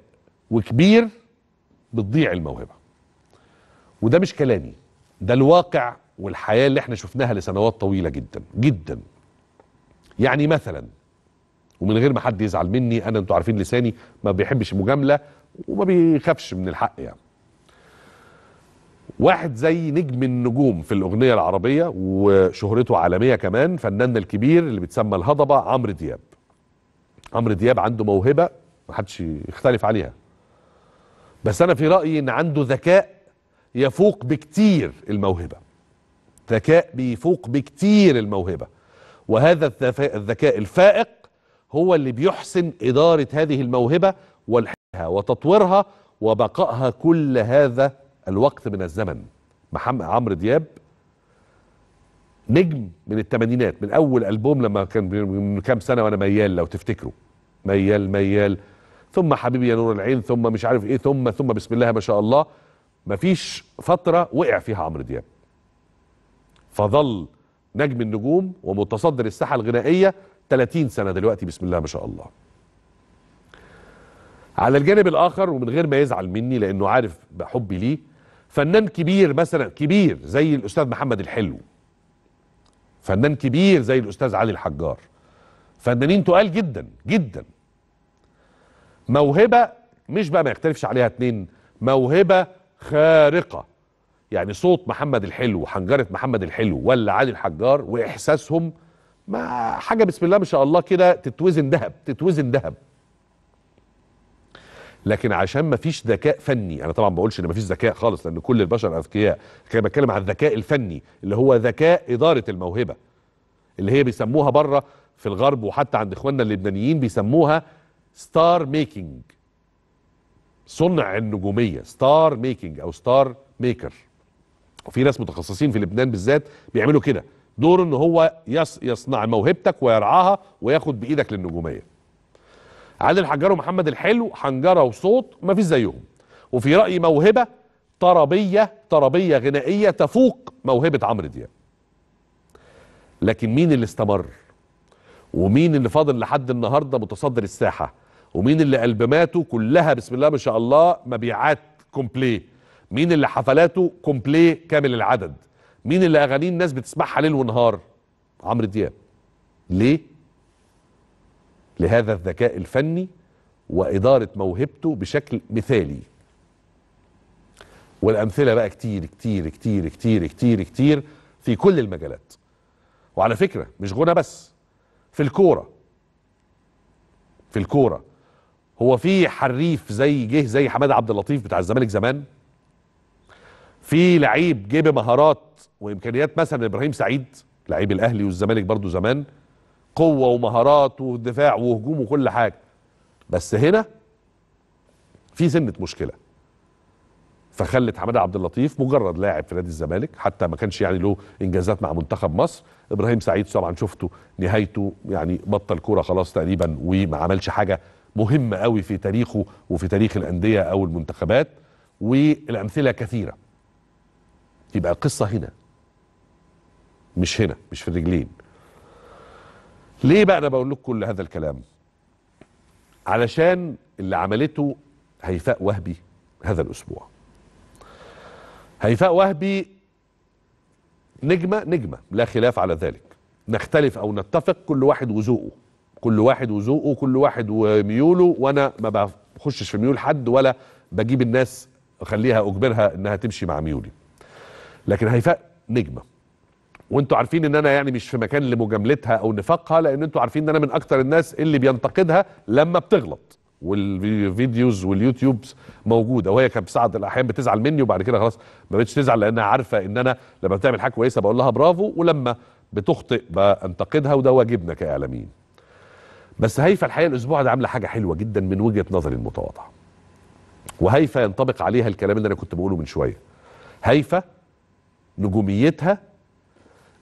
وكبير بتضيع الموهبه وده مش كلامي ده الواقع والحياه اللي احنا شفناها لسنوات طويله جدا جدا يعني مثلا ومن غير ما حد يزعل مني انا انتوا عارفين لساني ما بيحبش المجامله وما بيخافش من الحق يعني واحد زي نجم النجوم في الأغنية العربية وشهرته عالمية كمان فناننا الكبير اللي بتسمى الهضبة عمرو دياب عمرو دياب عنده موهبة محدش يختلف عليها بس أنا في رأيي إن عنده ذكاء يفوق بكتير الموهبة ذكاء بيفوق بكتير الموهبة وهذا الذكاء الفائق هو اللي بيحسن إدارة هذه الموهبة والحها وتطويرها وبقائها كل هذا الوقت من الزمن محمد عمرو دياب نجم من الثمانينات من اول البوم لما كان من كام سنه وانا ميال لو تفتكروا ميال ميال ثم حبيبي يا نور العين ثم مش عارف ايه ثم ثم بسم الله ما شاء الله مفيش فتره وقع فيها عمرو دياب فظل نجم النجوم ومتصدر الساحه الغنائيه 30 سنه دلوقتي بسم الله ما شاء الله على الجانب الاخر ومن غير ما يزعل مني لانه عارف بحبي ليه فنان كبير مثلا كبير زي الاستاذ محمد الحلو فنان كبير زي الاستاذ علي الحجار فنانين تقال جدا جدا موهبه مش بقى ما يختلفش عليها اتنين موهبه خارقه يعني صوت محمد الحلو وحنجره محمد الحلو ولا علي الحجار واحساسهم ما حاجه بسم الله ما شاء الله كده تتوزن ذهب تتوزن ذهب لكن عشان ما فيش ذكاء فني انا طبعا ما بقولش ان ما فيش ذكاء خالص لان كل البشر اذكياء كان بتكلم عن الذكاء الفني اللي هو ذكاء اداره الموهبه اللي هي بيسموها بره في الغرب وحتى عند اخواننا اللبنانيين بيسموها ستار ميكنج صنع النجوميه ستار ميكنج او ستار ميكر وفي ناس متخصصين في لبنان بالذات بيعملوا كده دوره ان هو يصنع موهبتك ويرعاها وياخد بايدك للنجوميه علي الحجار ومحمد الحلو حنجره وصوت مفيش زيهم وفي رايي موهبه طربيه طربيه غنائيه تفوق موهبه عمرو دياب لكن مين اللي استمر ومين اللي فاضل لحد النهارده متصدر الساحه ومين اللي البوماته كلها بسم الله ما شاء الله مبيعات كومبلي مين اللي حفلاته كومبلي كامل العدد مين اللي اغانيه الناس بتسمعها ليل ونهار عمرو دياب ليه لهذا الذكاء الفني وإدارة موهبته بشكل مثالي والأمثلة بقى كتير كتير كتير كتير كتير كتير في كل المجالات وعلى فكرة مش غنى بس في الكورة في الكورة هو في حريف زي جه زي حماد عبد اللطيف بتاع الزمالك زمان في لعيب جه بمهارات وامكانيات مثلا ابراهيم سعيد لعيب الاهلي والزمالك برضو زمان قوه ومهارات ودفاع وهجوم وكل حاجه بس هنا في سنه مشكله فخلت حماده عبد اللطيف مجرد لاعب في نادي الزمالك حتى ما كانش يعني له انجازات مع منتخب مصر ابراهيم سعيد طبعا شفته نهايته يعني بطل كوره خلاص تقريبا وما عملش حاجه مهمه قوي في تاريخه وفي تاريخ الانديه او المنتخبات والامثله كثيره يبقى القصه هنا مش هنا مش في الرجلين ليه بقى انا بقول لكم كل هذا الكلام علشان اللي عملته هيفاء وهبي هذا الاسبوع هيفاء وهبي نجمه نجمه لا خلاف على ذلك نختلف او نتفق كل واحد وذوقه كل واحد وذوقه كل واحد وميوله وانا ما بخشش في ميول حد ولا بجيب الناس اخليها اجبرها انها تمشي مع ميولي لكن هيفاء نجمه وانتوا عارفين ان انا يعني مش في مكان لمجاملتها او نفاقها لان انتوا عارفين ان انا من اكتر الناس اللي بينتقدها لما بتغلط والفيديوز واليوتيوب موجوده وهي كانت بساعة الاحيان بتزعل مني وبعد كده خلاص ما بقتش تزعل لانها عارفه ان انا لما بتعمل حاجه كويسه بقول لها برافو ولما بتخطئ بنتقدها وده واجبنا كاعلاميين. بس هيفا الحقيقه الاسبوع ده عامله حاجه حلوه جدا من وجهه نظري المتواضعه. وهيفا ينطبق عليها الكلام اللي انا كنت بقوله من شويه. هيفا نجوميتها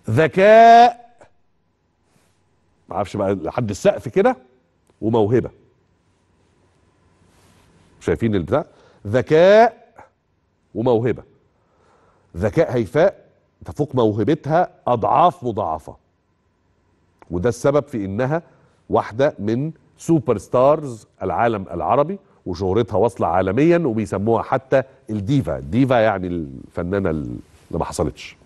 ذكاء معرفش بقى لحد السقف كده وموهبه شايفين البتاع ذكاء وموهبه ذكاء هيفاء تفوق موهبتها اضعاف مضاعفه وده السبب في انها واحده من سوبر ستارز العالم العربي وشهرتها واصله عالميا وبيسموها حتى الديفا الديفا يعني الفنانه اللي ما حصلتش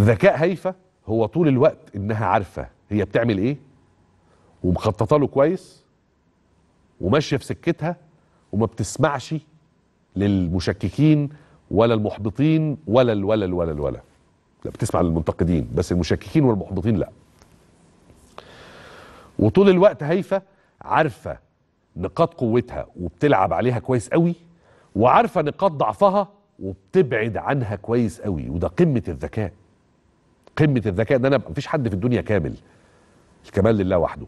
ذكاء هيفا هو طول الوقت انها عارفه هي بتعمل ايه ومخططه له كويس وماشيه في سكتها وما بتسمعش للمشككين ولا المحبطين ولا ولا ولا ولا لا بتسمع للمنتقدين بس المشككين والمحبطين لا وطول الوقت هيفا عارفه نقاط قوتها وبتلعب عليها كويس قوي وعارفه نقاط ضعفها وبتبعد عنها كويس قوي وده قمه الذكاء قمه الذكاء ان انا مفيش حد في الدنيا كامل الكمال لله وحده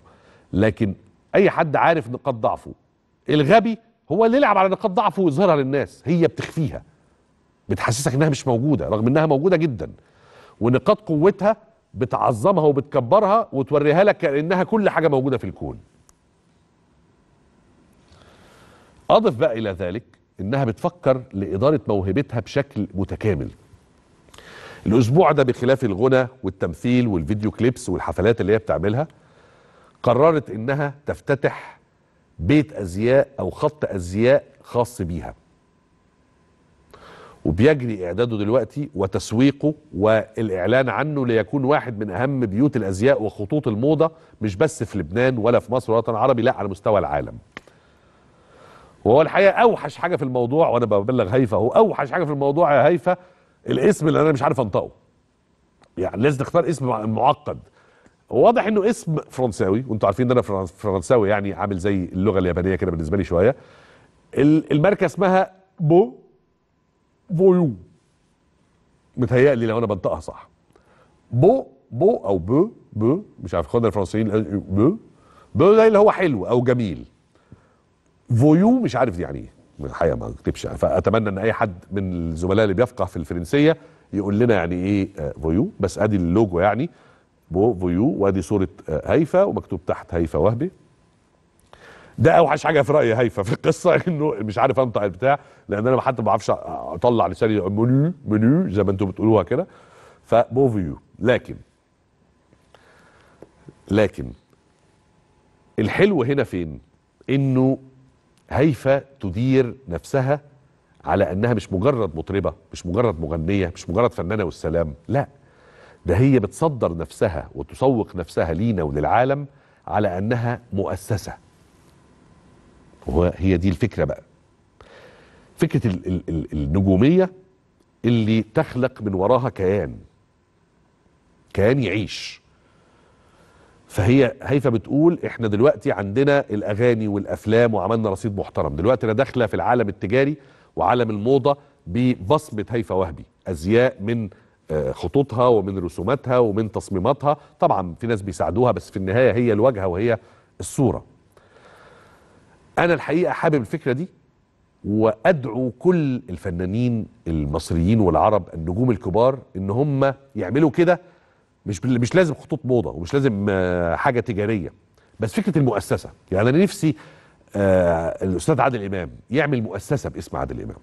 لكن اي حد عارف نقاط ضعفه الغبي هو اللي يلعب على نقاط ضعفه ويظهرها للناس هي بتخفيها بتحسسك انها مش موجوده رغم انها موجوده جدا ونقاط قوتها بتعظمها وبتكبرها وتوريها لك كانها كل حاجه موجوده في الكون اضف بقى الى ذلك انها بتفكر لاداره موهبتها بشكل متكامل الاسبوع ده بخلاف الغنى والتمثيل والفيديو كليبس والحفلات اللي هي بتعملها قررت انها تفتتح بيت ازياء او خط ازياء خاص بيها وبيجري اعداده دلوقتي وتسويقه والاعلان عنه ليكون واحد من اهم بيوت الازياء وخطوط الموضه مش بس في لبنان ولا في مصر ولا العربي لا على مستوى العالم وهو الحقيقه اوحش حاجه في الموضوع وانا ببلغ هيفا هو اوحش حاجه في الموضوع يا هيفا الاسم اللي انا مش عارف انطقه يعني لازم تختار اسم معقد واضح انه اسم فرنساوي وانتوا عارفين ان انا فرنساوي يعني عامل زي اللغه اليابانيه كده بالنسبه لي شويه الماركه اسمها بو فويو متهيألي لو انا بنطقها صح بو بو او بو بو مش عارف خدنا الفرنسيين بو بو ده اللي هو حلو او جميل فويو مش عارف دي يعني ايه الحقيقه ما اكتبش يعني. فاتمنى ان اي حد من الزملاء اللي بيفقه في الفرنسيه يقول لنا يعني ايه آه، فويو بس ادي اللوجو يعني فويو وادي صوره آه، هيفا ومكتوب تحت هيفا وهبي ده اوحش حاجه في رايي هيفا في القصه انه مش عارف انطق البتاع لان انا حتى ما بعرفش اطلع لساني منو منو زي ما انتم بتقولوها كده فيو لكن لكن الحلو هنا فين؟ انه هيفا تدير نفسها على انها مش مجرد مطربه مش مجرد مغنيه مش مجرد فنانه والسلام لا ده هي بتصدر نفسها وتسوق نفسها لينا وللعالم على انها مؤسسه وهي دي الفكره بقى فكره الـ الـ النجوميه اللي تخلق من وراها كيان كيان يعيش فهي هيفا بتقول احنا دلوقتي عندنا الاغاني والافلام وعملنا رصيد محترم دلوقتي انا داخله في العالم التجاري وعالم الموضه ببصمه هيفا وهبي ازياء من آه، خطوطها ومن رسوماتها ومن تصميماتها طبعا في ناس بيساعدوها بس في النهايه هي الواجهه وهي الصوره انا الحقيقه حابب الفكره دي وادعو كل الفنانين المصريين والعرب النجوم الكبار ان هم يعملوا كده مش مش لازم خطوط موضه ومش لازم آه، حاجه تجاريه بس فكره المؤسسه يعني انا نفسي آه الاستاذ عادل امام يعمل مؤسسه باسم عادل امام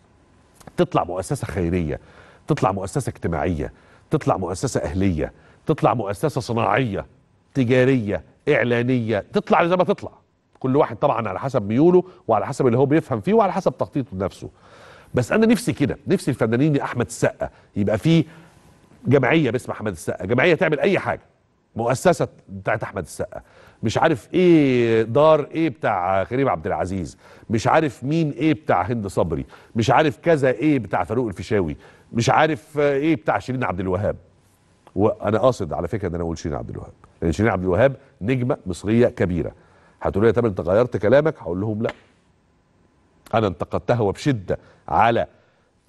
تطلع مؤسسه خيريه تطلع مؤسسه اجتماعيه تطلع مؤسسه اهليه تطلع مؤسسه صناعيه تجاريه اعلانيه تطلع زي ما تطلع كل واحد طبعا على حسب ميوله وعلى حسب اللي هو بيفهم فيه وعلى حسب تخطيطه لنفسه بس انا نفسي كده نفسي الفنانين احمد السقا يبقى فيه جمعيه باسم احمد السقا جمعيه تعمل اي حاجه مؤسسه بتاعت احمد السقا مش عارف ايه دار ايه بتاع كريم عبد العزيز مش عارف مين ايه بتاع هند صبري مش عارف كذا ايه بتاع فاروق الفيشاوي مش عارف ايه بتاع شيرين عبد الوهاب وانا قاصد على فكره ان انا اقول شيرين عبد الوهاب لان شيرين عبد الوهاب نجمه مصريه كبيره هتقول لي طب انت غيرت كلامك هقول لهم لا انا انتقدتها وبشده على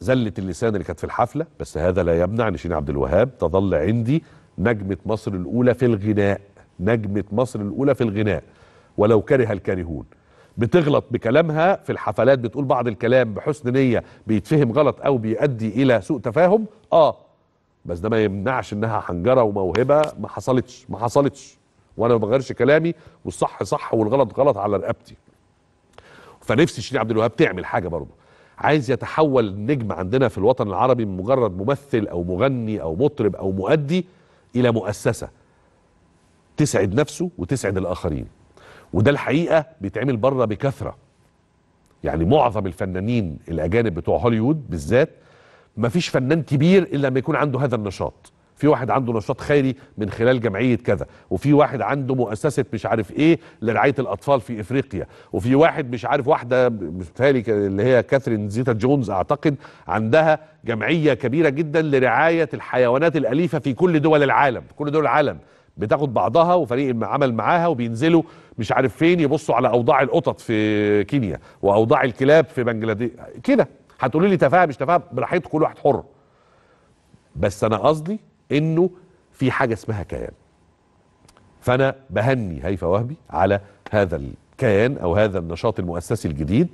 زلت اللسان اللي كانت في الحفله بس هذا لا يمنع ان شيرين عبد الوهاب تظل عندي نجمه مصر الاولى في الغناء نجمه مصر الاولى في الغناء ولو كره الكارهون بتغلط بكلامها في الحفلات بتقول بعض الكلام بحسن نيه بيتفهم غلط او بيؤدي الى سوء تفاهم اه بس ده ما يمنعش انها حنجره وموهبه ما حصلتش ما حصلتش وانا ما بغيرش كلامي والصح صح والغلط غلط على رقبتي فنفسي شيرين عبد الوهاب تعمل حاجه برضه عايز يتحول النجم عندنا في الوطن العربي من مجرد ممثل او مغني او مطرب او مؤدي الى مؤسسه تسعد نفسه وتسعد الاخرين وده الحقيقه بيتعمل بره بكثره يعني معظم الفنانين الاجانب بتوع هوليوود بالذات مفيش فنان كبير الا لما يكون عنده هذا النشاط في واحد عنده نشاط خيري من خلال جمعيه كذا وفي واحد عنده مؤسسه مش عارف ايه لرعايه الاطفال في افريقيا وفي واحد مش عارف واحده اللي هي كاثرين زيتا جونز اعتقد عندها جمعيه كبيره جدا لرعايه الحيوانات الاليفه في كل دول العالم كل دول العالم بتاخد بعضها وفريق عمل معاها وبينزلوا مش عارف فين يبصوا على اوضاع القطط في كينيا واوضاع الكلاب في بنجلاديش كده هتقولي لي تفاهه مش تفاهه براحتكم كل واحد حر بس انا قصدي انه في حاجه اسمها كيان فانا بهني هيفا وهبي على هذا الكيان او هذا النشاط المؤسسي الجديد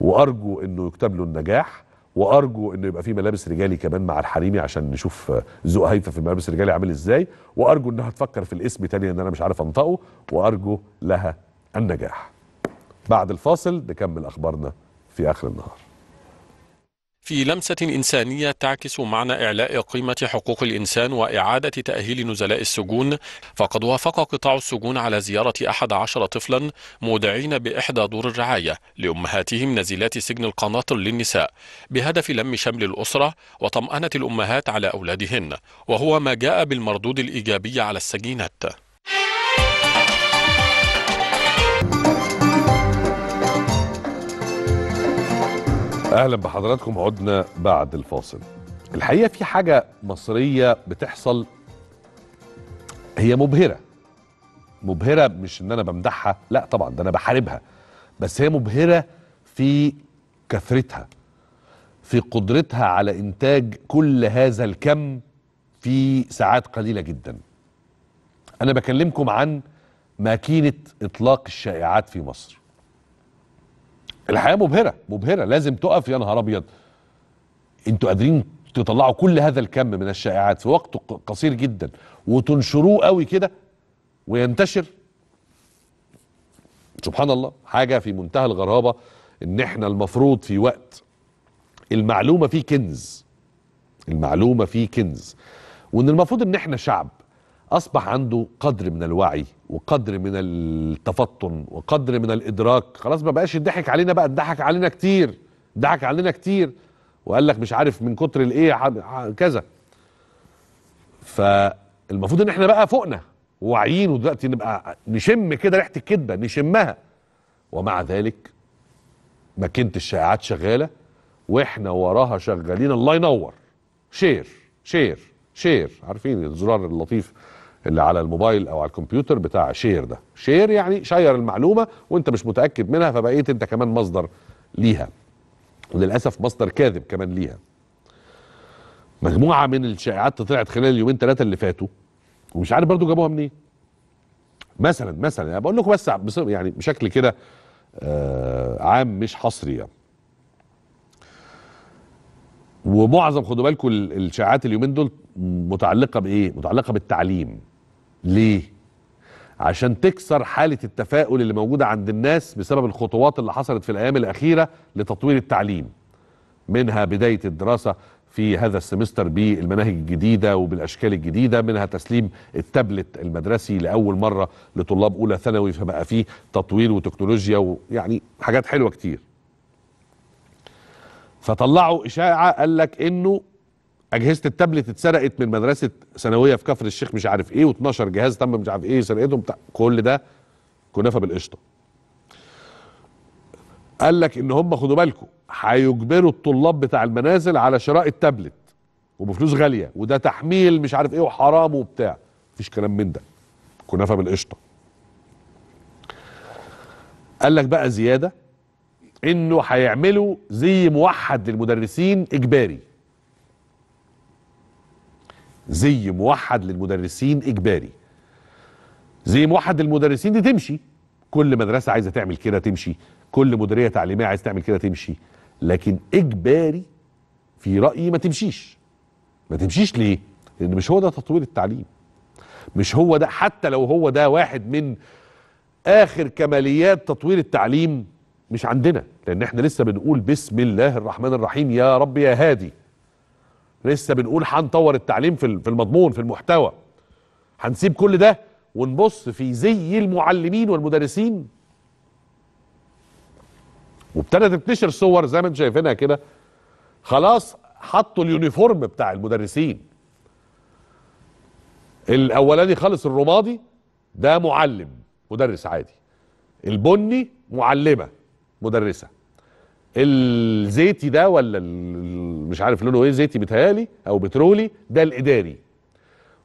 وارجو انه يكتب له النجاح وارجو انه يبقى في ملابس رجالي كمان مع الحريمي عشان نشوف ذوق هيفا في الملابس الرجالي عامل ازاي وارجو انها تفكر في الاسم تاني ان انا مش عارف انطقه وارجو لها النجاح بعد الفاصل نكمل اخبارنا في اخر النهار في لمسة إنسانية تعكس معنى إعلاء قيمة حقوق الإنسان وإعادة تأهيل نزلاء السجون فقد وافق قطاع السجون على زيارة أحد عشر طفلا مودعين بإحدى دور الرعاية لأمهاتهم نزيلات سجن القناطر للنساء بهدف لم شمل الأسرة وطمأنة الأمهات على أولادهن وهو ما جاء بالمردود الإيجابي على السجينات اهلا بحضراتكم عدنا بعد الفاصل الحقيقه في حاجه مصريه بتحصل هي مبهره مبهره مش ان انا بمدحها لا طبعا ده انا بحاربها بس هي مبهره في كثرتها في قدرتها على انتاج كل هذا الكم في ساعات قليله جدا انا بكلمكم عن ماكينه اطلاق الشائعات في مصر الحياه مبهره مبهره لازم تقف يا نهار ابيض انتوا قادرين تطلعوا كل هذا الكم من الشائعات في وقت قصير جدا وتنشروه قوي كده وينتشر سبحان الله حاجه في منتهى الغرابه ان احنا المفروض في وقت المعلومه فيه كنز المعلومه فيه كنز وان المفروض ان احنا شعب اصبح عنده قدر من الوعي وقدر من التفطن وقدر من الادراك خلاص ما بقاش يضحك علينا بقى اتضحك علينا كتير ضحك علينا كتير وقال لك مش عارف من كتر الايه كذا فالمفروض ان احنا بقى فوقنا واعيين ودلوقتي نبقى نشم كده ريحه الكدبه نشمها ومع ذلك ماكينه الشائعات شغاله واحنا وراها شغالين الله ينور شير شير شير عارفين الزرار اللطيف اللي على الموبايل او على الكمبيوتر بتاع شير ده شير يعني شير المعلومه وانت مش متاكد منها فبقيت انت كمان مصدر ليها وللاسف مصدر كاذب كمان ليها مجموعه من الشائعات طلعت خلال اليومين ثلاثه اللي فاتوا ومش عارف برضو جابوها منين مثلا مثلا انا يعني بقول لكم بس يعني بشكل كده آه عام مش حصري يعني. ومعظم خدوا بالكم الشائعات اليومين دول متعلقه بايه؟ متعلقه بالتعليم ليه عشان تكسر حالة التفاؤل اللي موجودة عند الناس بسبب الخطوات اللي حصلت في الأيام الأخيرة لتطوير التعليم منها بداية الدراسة في هذا السمستر بالمناهج الجديدة وبالأشكال الجديدة منها تسليم التابلت المدرسي لأول مرة لطلاب أولى ثانوي فبقى فيه تطوير وتكنولوجيا ويعني حاجات حلوة كتير فطلعوا إشاعة قال لك إنه اجهزه التابلت اتسرقت من مدرسه ثانويه في كفر الشيخ مش عارف ايه و12 جهاز تم مش عارف ايه سرقتهم كل ده كنافه بالقشطه قال لك ان هم خدوا بالكم هيجبروا الطلاب بتاع المنازل على شراء التابلت وبفلوس غاليه وده تحميل مش عارف ايه وحرام وبتاع مفيش كلام من ده كنافه بالقشطه قال لك بقى زياده انه هيعملوا زي موحد للمدرسين اجباري زي موحد للمدرسين اجباري زي موحد للمدرسين دي تمشي كل مدرسه عايزه تعمل كده تمشي كل مديريه تعليميه عايزه تعمل كده تمشي لكن اجباري في رايي ما تمشيش ما تمشيش ليه لان مش هو ده تطوير التعليم مش هو ده حتى لو هو ده واحد من اخر كماليات تطوير التعليم مش عندنا لان احنا لسه بنقول بسم الله الرحمن الرحيم يا رب يا هادي لسه بنقول هنطور التعليم في المضمون في المحتوى هنسيب كل ده ونبص في زي المعلمين والمدرسين وابتدت تنتشر صور زي ما انتم شايفينها كده خلاص حطوا اليونيفورم بتاع المدرسين الاولاني خالص الرمادي ده معلم مدرس عادي البني معلمه مدرسه الزيتي ده ولا مش عارف لونه ايه زيتي بيتهيالي او بترولي ده الاداري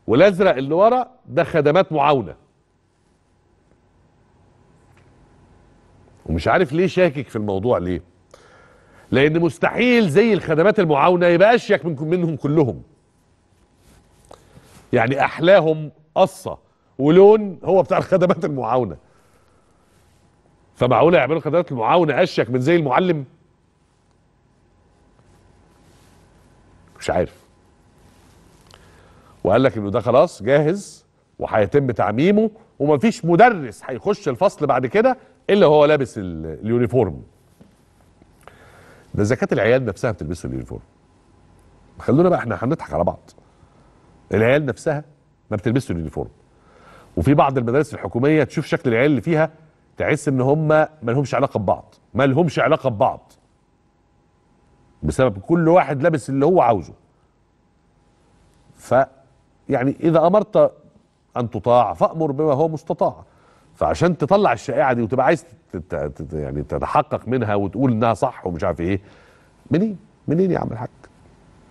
والازرق اللي ورا ده خدمات معاونه ومش عارف ليه شاكك في الموضوع ليه لان مستحيل زي الخدمات المعاونه يبقى اشيك من منهم كلهم يعني احلاهم قصه ولون هو بتاع الخدمات المعاونه فمعقوله يعملوا خدمات المعاونه اشيك من زي المعلم مش عارف وقال لك انه ده خلاص جاهز وهيتم تعميمه ومفيش مدرس هيخش الفصل بعد كده الا هو لابس اليونيفورم ده زكاه العيال نفسها بتلبس اليونيفورم خلونا بقى احنا هنضحك على بعض العيال نفسها ما بتلبسش اليونيفورم وفي بعض المدارس الحكوميه تشوف شكل العيال اللي فيها تحس ان هم ما لهمش علاقه ببعض ما لهمش علاقه ببعض بسبب كل واحد لابس اللي هو عاوزه ف يعني اذا امرت ان تطاع فامر بما هو مستطاع فعشان تطلع الشائعه دي وتبقى عايز يعني تتحقق منها وتقول انها صح ومش عارف ايه منين منين يا عم الحاج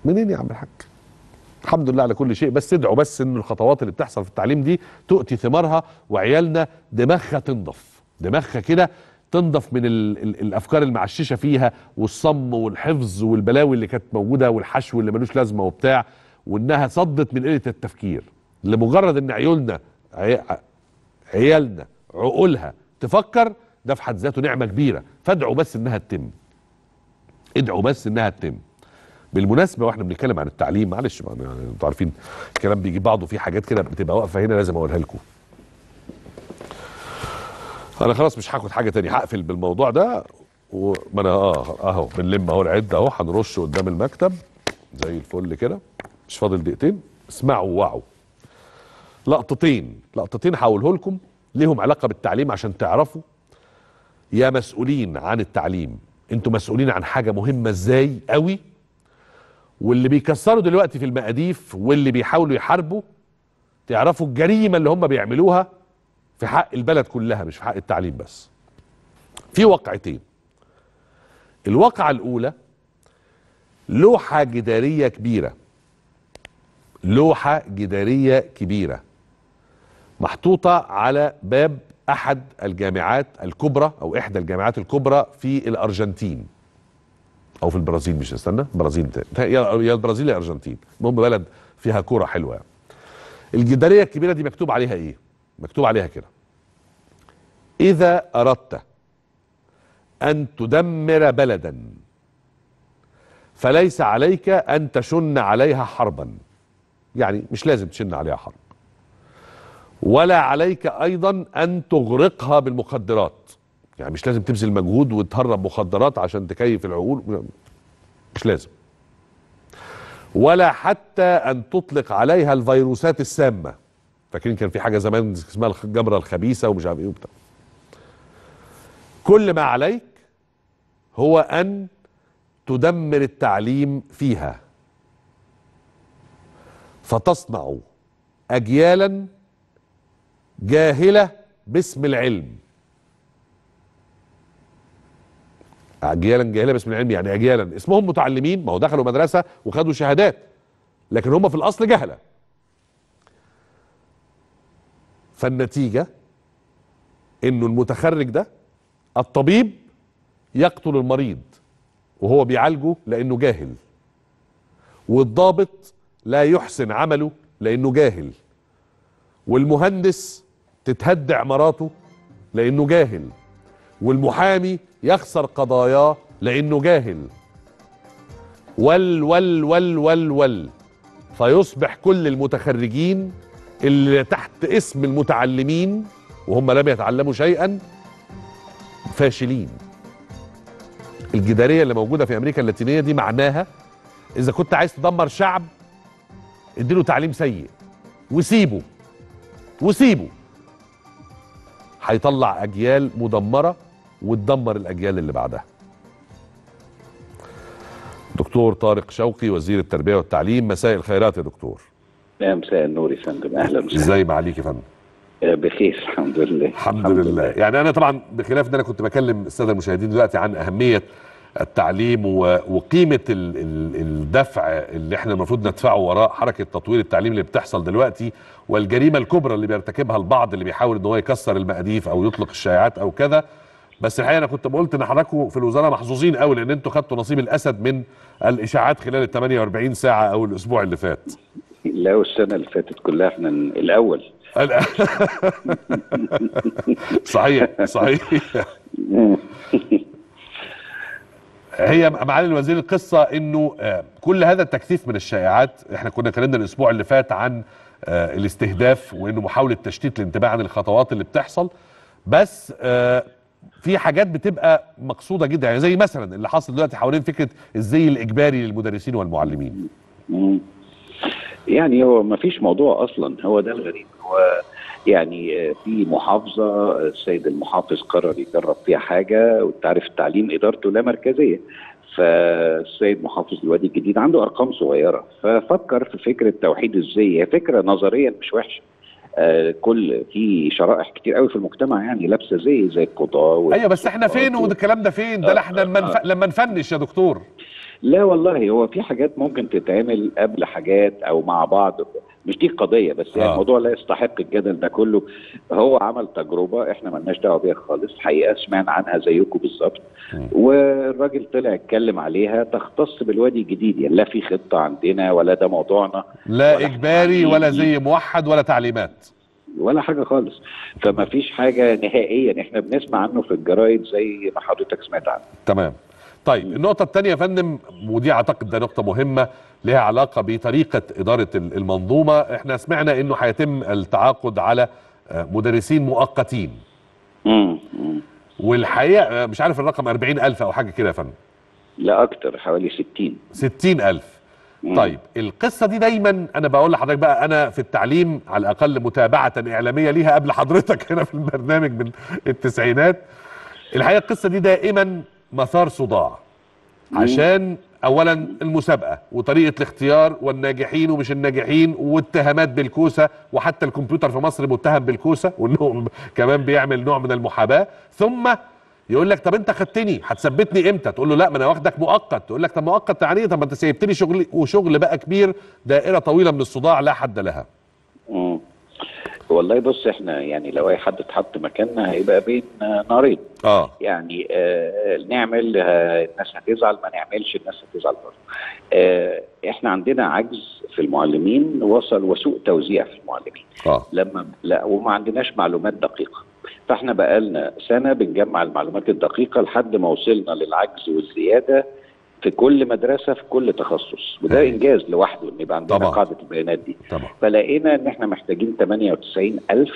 منين يا عم الحاج الحمد لله على كل شيء بس ادعوا بس ان الخطوات اللي بتحصل في التعليم دي تؤتي ثمارها وعيالنا دماغها تنضف دماغها كده تنضف من الـ الـ الافكار المعششه فيها والصم والحفظ والبلاوي اللي كانت موجوده والحشو اللي ملوش لازمه وبتاع وانها صدت من قله التفكير لمجرد ان عيولنا عيالنا عقولها تفكر ده في حد ذاته نعمه كبيره فادعوا بس انها تتم ادعوا بس انها تتم بالمناسبه واحنا بنتكلم عن التعليم معلش انتوا عارفين الكلام بيجي بعضه في حاجات كده بتبقى واقفه هنا لازم اقولها لكم انا خلاص مش هاخد حاجه تاني هقفل بالموضوع ده وما انا اه اهو بنلم اهو العده اهو هنرش قدام المكتب زي الفل كده مش فاضل دقيقتين اسمعوا ووعوا لقطتين لقطتين هقوله لكم ليهم علاقه بالتعليم عشان تعرفوا يا مسؤولين عن التعليم انتوا مسؤولين عن حاجه مهمه ازاي قوي واللي بيكسروا دلوقتي في المقاديف واللي بيحاولوا يحاربوا تعرفوا الجريمه اللي هم بيعملوها في حق البلد كلها مش في حق التعليم بس في وقعتين الواقعة الأولى لوحة جدارية كبيرة لوحة جدارية كبيرة محطوطة على باب أحد الجامعات الكبرى أو إحدى الجامعات الكبرى في الأرجنتين أو في البرازيل مش استنى برازيل يا البرازيل يا الأرجنتين المهم بلد فيها كرة حلوة الجدارية الكبيرة دي مكتوب عليها إيه؟ مكتوب عليها كده إذا أردت أن تدمر بلدا فليس عليك أن تشن عليها حربا يعني مش لازم تشن عليها حرب ولا عليك أيضا أن تغرقها بالمخدرات يعني مش لازم تبذل مجهود وتهرب مخدرات عشان تكيف العقول مش لازم ولا حتى أن تطلق عليها الفيروسات السامة فاكرين كان في حاجة زمان اسمها الجمرة الخبيثة ومش عارف ايه وبتاع كل ما عليك هو أن تدمر التعليم فيها فتصنع أجيالا جاهلة باسم العلم أجيالا جاهلة باسم العلم يعني أجيالا اسمهم متعلمين ما هو دخلوا مدرسة وخدوا شهادات لكن هم في الأصل جهلة فالنتيجة انه المتخرج ده الطبيب يقتل المريض وهو بيعالجه لانه جاهل والضابط لا يحسن عمله لانه جاهل والمهندس تتهدع مراته لانه جاهل والمحامي يخسر قضاياه لانه جاهل وال وال وال وال وال فيصبح كل المتخرجين اللي تحت اسم المتعلمين وهم لم يتعلموا شيئا فاشلين الجداريه اللي موجوده في امريكا اللاتينيه دي معناها اذا كنت عايز تدمر شعب اديله تعليم سيء وسيبه وسيبه هيطلع اجيال مدمره وتدمر الاجيال اللي بعدها دكتور طارق شوقي وزير التربيه والتعليم مساء الخيرات يا دكتور يا مساء النور يا فندم اهلا وسهلا ازاي معاليك يا فندم بخير الحمد لله الحمد لله. لله يعني انا طبعا بخلاف ان انا كنت بكلم الساده المشاهدين دلوقتي عن اهميه التعليم وقيمه الدفع اللي احنا المفروض ندفعه وراء حركه تطوير التعليم اللي بتحصل دلوقتي والجريمه الكبرى اللي بيرتكبها البعض اللي بيحاول ان هو يكسر المقاديف او يطلق الشائعات او كذا بس الحقيقه انا كنت قلت ان حضراتكم في الوزاره محظوظين قوي لان انتوا خدتوا نصيب الاسد من الاشاعات خلال ال 48 ساعه او الاسبوع اللي فات لا والسنه اللي فاتت كلها احنا الاول صحيح صحيح هي معالي الوزير القصه انه آه، كل هذا التكثيف من الشائعات احنا كنا اتكلمنا الاسبوع اللي فات عن آه، الاستهداف وانه محاوله تشتيت الانتباه عن الخطوات اللي بتحصل بس آه، في حاجات بتبقى مقصوده جدا يعني زي مثلا اللي حصل دلوقتي حوالين فكره الزي الاجباري للمدرسين والمعلمين يعني هو ما فيش موضوع اصلا هو ده الغريب ويعني في محافظه السيد المحافظ قرر يجرب فيها حاجه وانت عارف التعليم ادارته لا مركزيه فالسيد محافظ الوادي الجديد عنده ارقام صغيره ففكر في فكره توحيد الزي هي فكره نظريا مش وحشه آه، كل في شرائح كتير قوي في المجتمع يعني لابسه زي زي القضاه ايوه بس احنا فين آه، والكلام ده فين ده آه، احنا لما لما نفنش يا دكتور لا والله هو في حاجات ممكن تتعمل قبل حاجات او مع بعض مش دي القضيه بس يعني آه. الموضوع لا يستحق الجدل ده كله هو عمل تجربه احنا مالناش دعوه بيها خالص حقيقه سمعنا عنها زيكم بالظبط والراجل طلع اتكلم عليها تختص بالوادي الجديد يعني لا في خطه عندنا ولا ده موضوعنا لا ولا اجباري ولا زي موحد ولا تعليمات ولا حاجه خالص فما فيش حاجه نهائيا يعني احنا بنسمع عنه في الجرايد زي ما حضرتك سمعت عنه تمام طيب النقطة الثانية يا فندم ودي اعتقد ده نقطة مهمة لها علاقة بطريقة إدارة المنظومة احنا سمعنا انه هيتم التعاقد على آه، مدرسين مؤقتين والحقيقة آه، مش عارف الرقم 40 ألف أو حاجة كده يا فندم لا أكتر حوالي 60 60 ألف طيب القصة دي دايما أنا بقول لحضرتك بقى أنا في التعليم على الأقل متابعة إعلامية ليها قبل حضرتك هنا في البرنامج من التسعينات الحقيقة القصة دي دائما مسار صداع عشان اولا المسابقه وطريقه الاختيار والناجحين ومش الناجحين واتهامات بالكوسه وحتى الكمبيوتر في مصر متهم بالكوسه وانه كمان بيعمل نوع من المحاباه ثم يقول لك طب انت خدتني هتثبتني امتى تقول له لا ما انا واخدك مؤقت تقول لك طب مؤقت يعني إيه؟ طب ما انت سيبتني شغلي وشغل بقى كبير دائره طويله من الصداع لا حد لها والله بص احنا يعني لو اي حد اتحط مكاننا هيبقى بين نارين اه يعني آه نعمل آه الناس هتزعل ما نعملش الناس هتزعل برضه آه احنا عندنا عجز في المعلمين وصل وسوء توزيع في المعلمين آه. لما لا وما عندناش معلومات دقيقه فاحنا بقالنا سنه بنجمع المعلومات الدقيقه لحد ما وصلنا للعجز والزياده في كل مدرسه في كل تخصص وده هي. أيوة. انجاز لوحده ان يبقى عندنا طبعا. قاعده البيانات دي طبعا. فلقينا ان احنا محتاجين 98 الف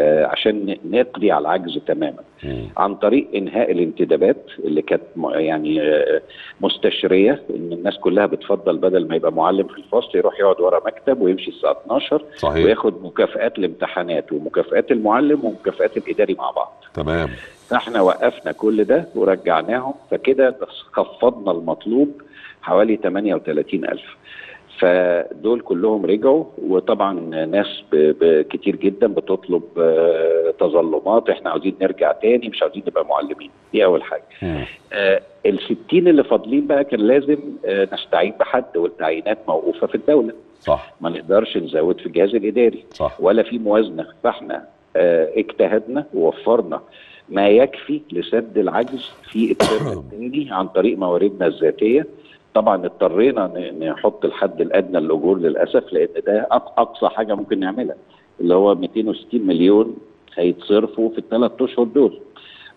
آه عشان نقضي على العجز تماما مم. عن طريق انهاء الانتدابات اللي كانت يعني آه مستشريه ان الناس كلها بتفضل بدل ما يبقى معلم في الفصل يروح يقعد ورا مكتب ويمشي الساعه 12 صحيح. وياخد مكافئات الامتحانات ومكافئات المعلم ومكافئات الاداري مع بعض تمام فاحنا وقفنا كل ده ورجعناهم فكده خفضنا المطلوب حوالي 38 ألف فدول كلهم رجعوا وطبعا ناس كتير جدا بتطلب آه، تظلمات احنا عاوزين نرجع تاني مش عاوزين نبقى معلمين دي اول حاجه آه ال 60 اللي فاضلين بقى كان لازم آه نستعين بحد والتعيينات موقوفه في الدوله صح ما نقدرش نزود في الجهاز الاداري صح ولا في موازنه فاحنا آه اجتهدنا ووفرنا آه ما يكفي لسد العجز في الترم الثاني عن طريق مواردنا الذاتيه طبعا اضطرينا نحط الحد الادنى للاجور للاسف لان ده اقصى حاجه ممكن نعملها اللي هو 260 مليون هيتصرفوا في الثلاث اشهر دول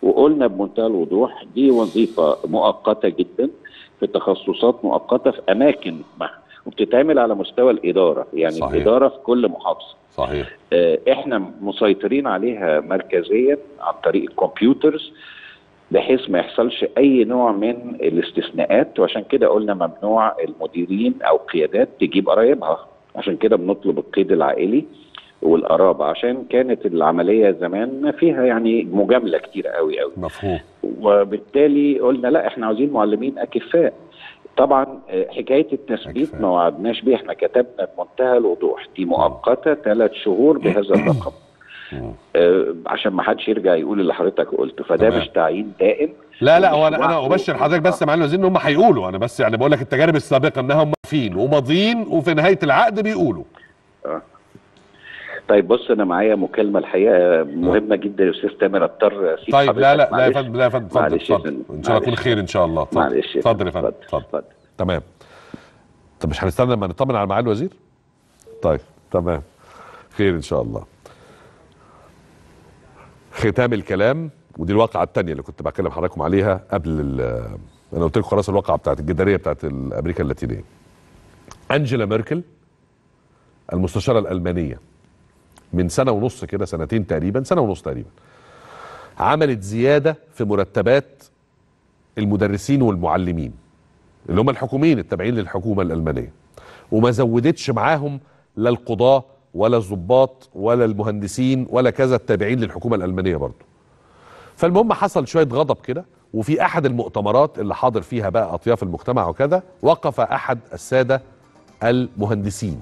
وقلنا بمنتهى الوضوح دي وظيفه مؤقته جدا في تخصصات مؤقته في اماكن وبتتعمل على مستوى الاداره يعني صحيح. الاداره في كل محافظه صحيح آه احنا مسيطرين عليها مركزيا عن طريق الكمبيوترز بحيث ما يحصلش اي نوع من الاستثناءات وعشان كده قلنا ممنوع المديرين او القيادات تجيب قرايبها عشان كده بنطلب القيد العائلي والقرابه عشان كانت العمليه زمان فيها يعني مجامله كتير قوي قوي مفهوم وبالتالي قلنا لا احنا عاوزين معلمين اكفاء طبعا آه، حكايه التثبيت ما وعدناش بيه احنا كتبنا بمنتهى الوضوح دي مؤقته ثلاث شهور بهذا الرقم آه، عشان ما حدش يرجع يقول اللي حضرتك قلته فده مش تعيين دائم لا لا هو انا انا ابشر حضرتك بس مع معالي الوزير ان هم هيقولوا انا بس يعني بقول لك التجارب السابقه انهم هم فين وماضيين وفي نهايه العقد بيقولوا آه. طيب بص انا معايا مكالمه الحقيقه مهمه جدا يا استاذ تامر اضطر طيب لا لا لا يا فندم لا يا فندم اتفضل اتفضل ان شاء الله اكون خير ان شاء الله معلش اتفضل يا فندم اتفضل تمام طب مش هنستنى لما نطمن على معالي الوزير طيب تمام خير ان شاء الله ختام الكلام ودي الواقعه الثانيه اللي كنت بكلم حضراتكم عليها قبل انا قلت لكم خلاص الواقعه بتاعت الجداريه بتاعت امريكا اللاتينيه انجيلا ميركل المستشاره الالمانيه من سنه ونص كده سنتين تقريبا سنه ونص تقريبا عملت زياده في مرتبات المدرسين والمعلمين اللي هم الحكوميين التابعين للحكومه الالمانيه وما زودتش معاهم لا القضاه ولا الضباط ولا المهندسين ولا كذا التابعين للحكومه الالمانيه برضه فالمهم حصل شويه غضب كده وفي احد المؤتمرات اللي حاضر فيها بقى اطياف المجتمع وكذا وقف احد الساده المهندسين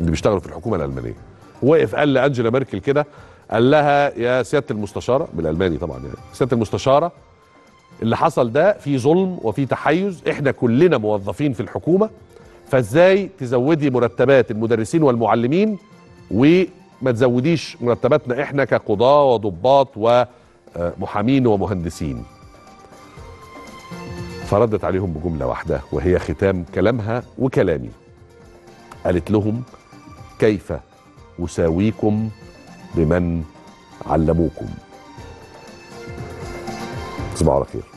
اللي بيشتغلوا في الحكومه الالمانيه وقف قال لانجيلا ميركل كده قال لها يا سياده المستشاره بالالماني طبعا يعني سياده المستشاره اللي حصل ده في ظلم وفي تحيز احنا كلنا موظفين في الحكومه فازاي تزودي مرتبات المدرسين والمعلمين وما تزوديش مرتباتنا احنا كقضاه وضباط ومحامين ومهندسين فردت عليهم بجمله واحده وهي ختام كلامها وكلامي قالت لهم كيف أساويكم بمن علموكم تصبحوا على خير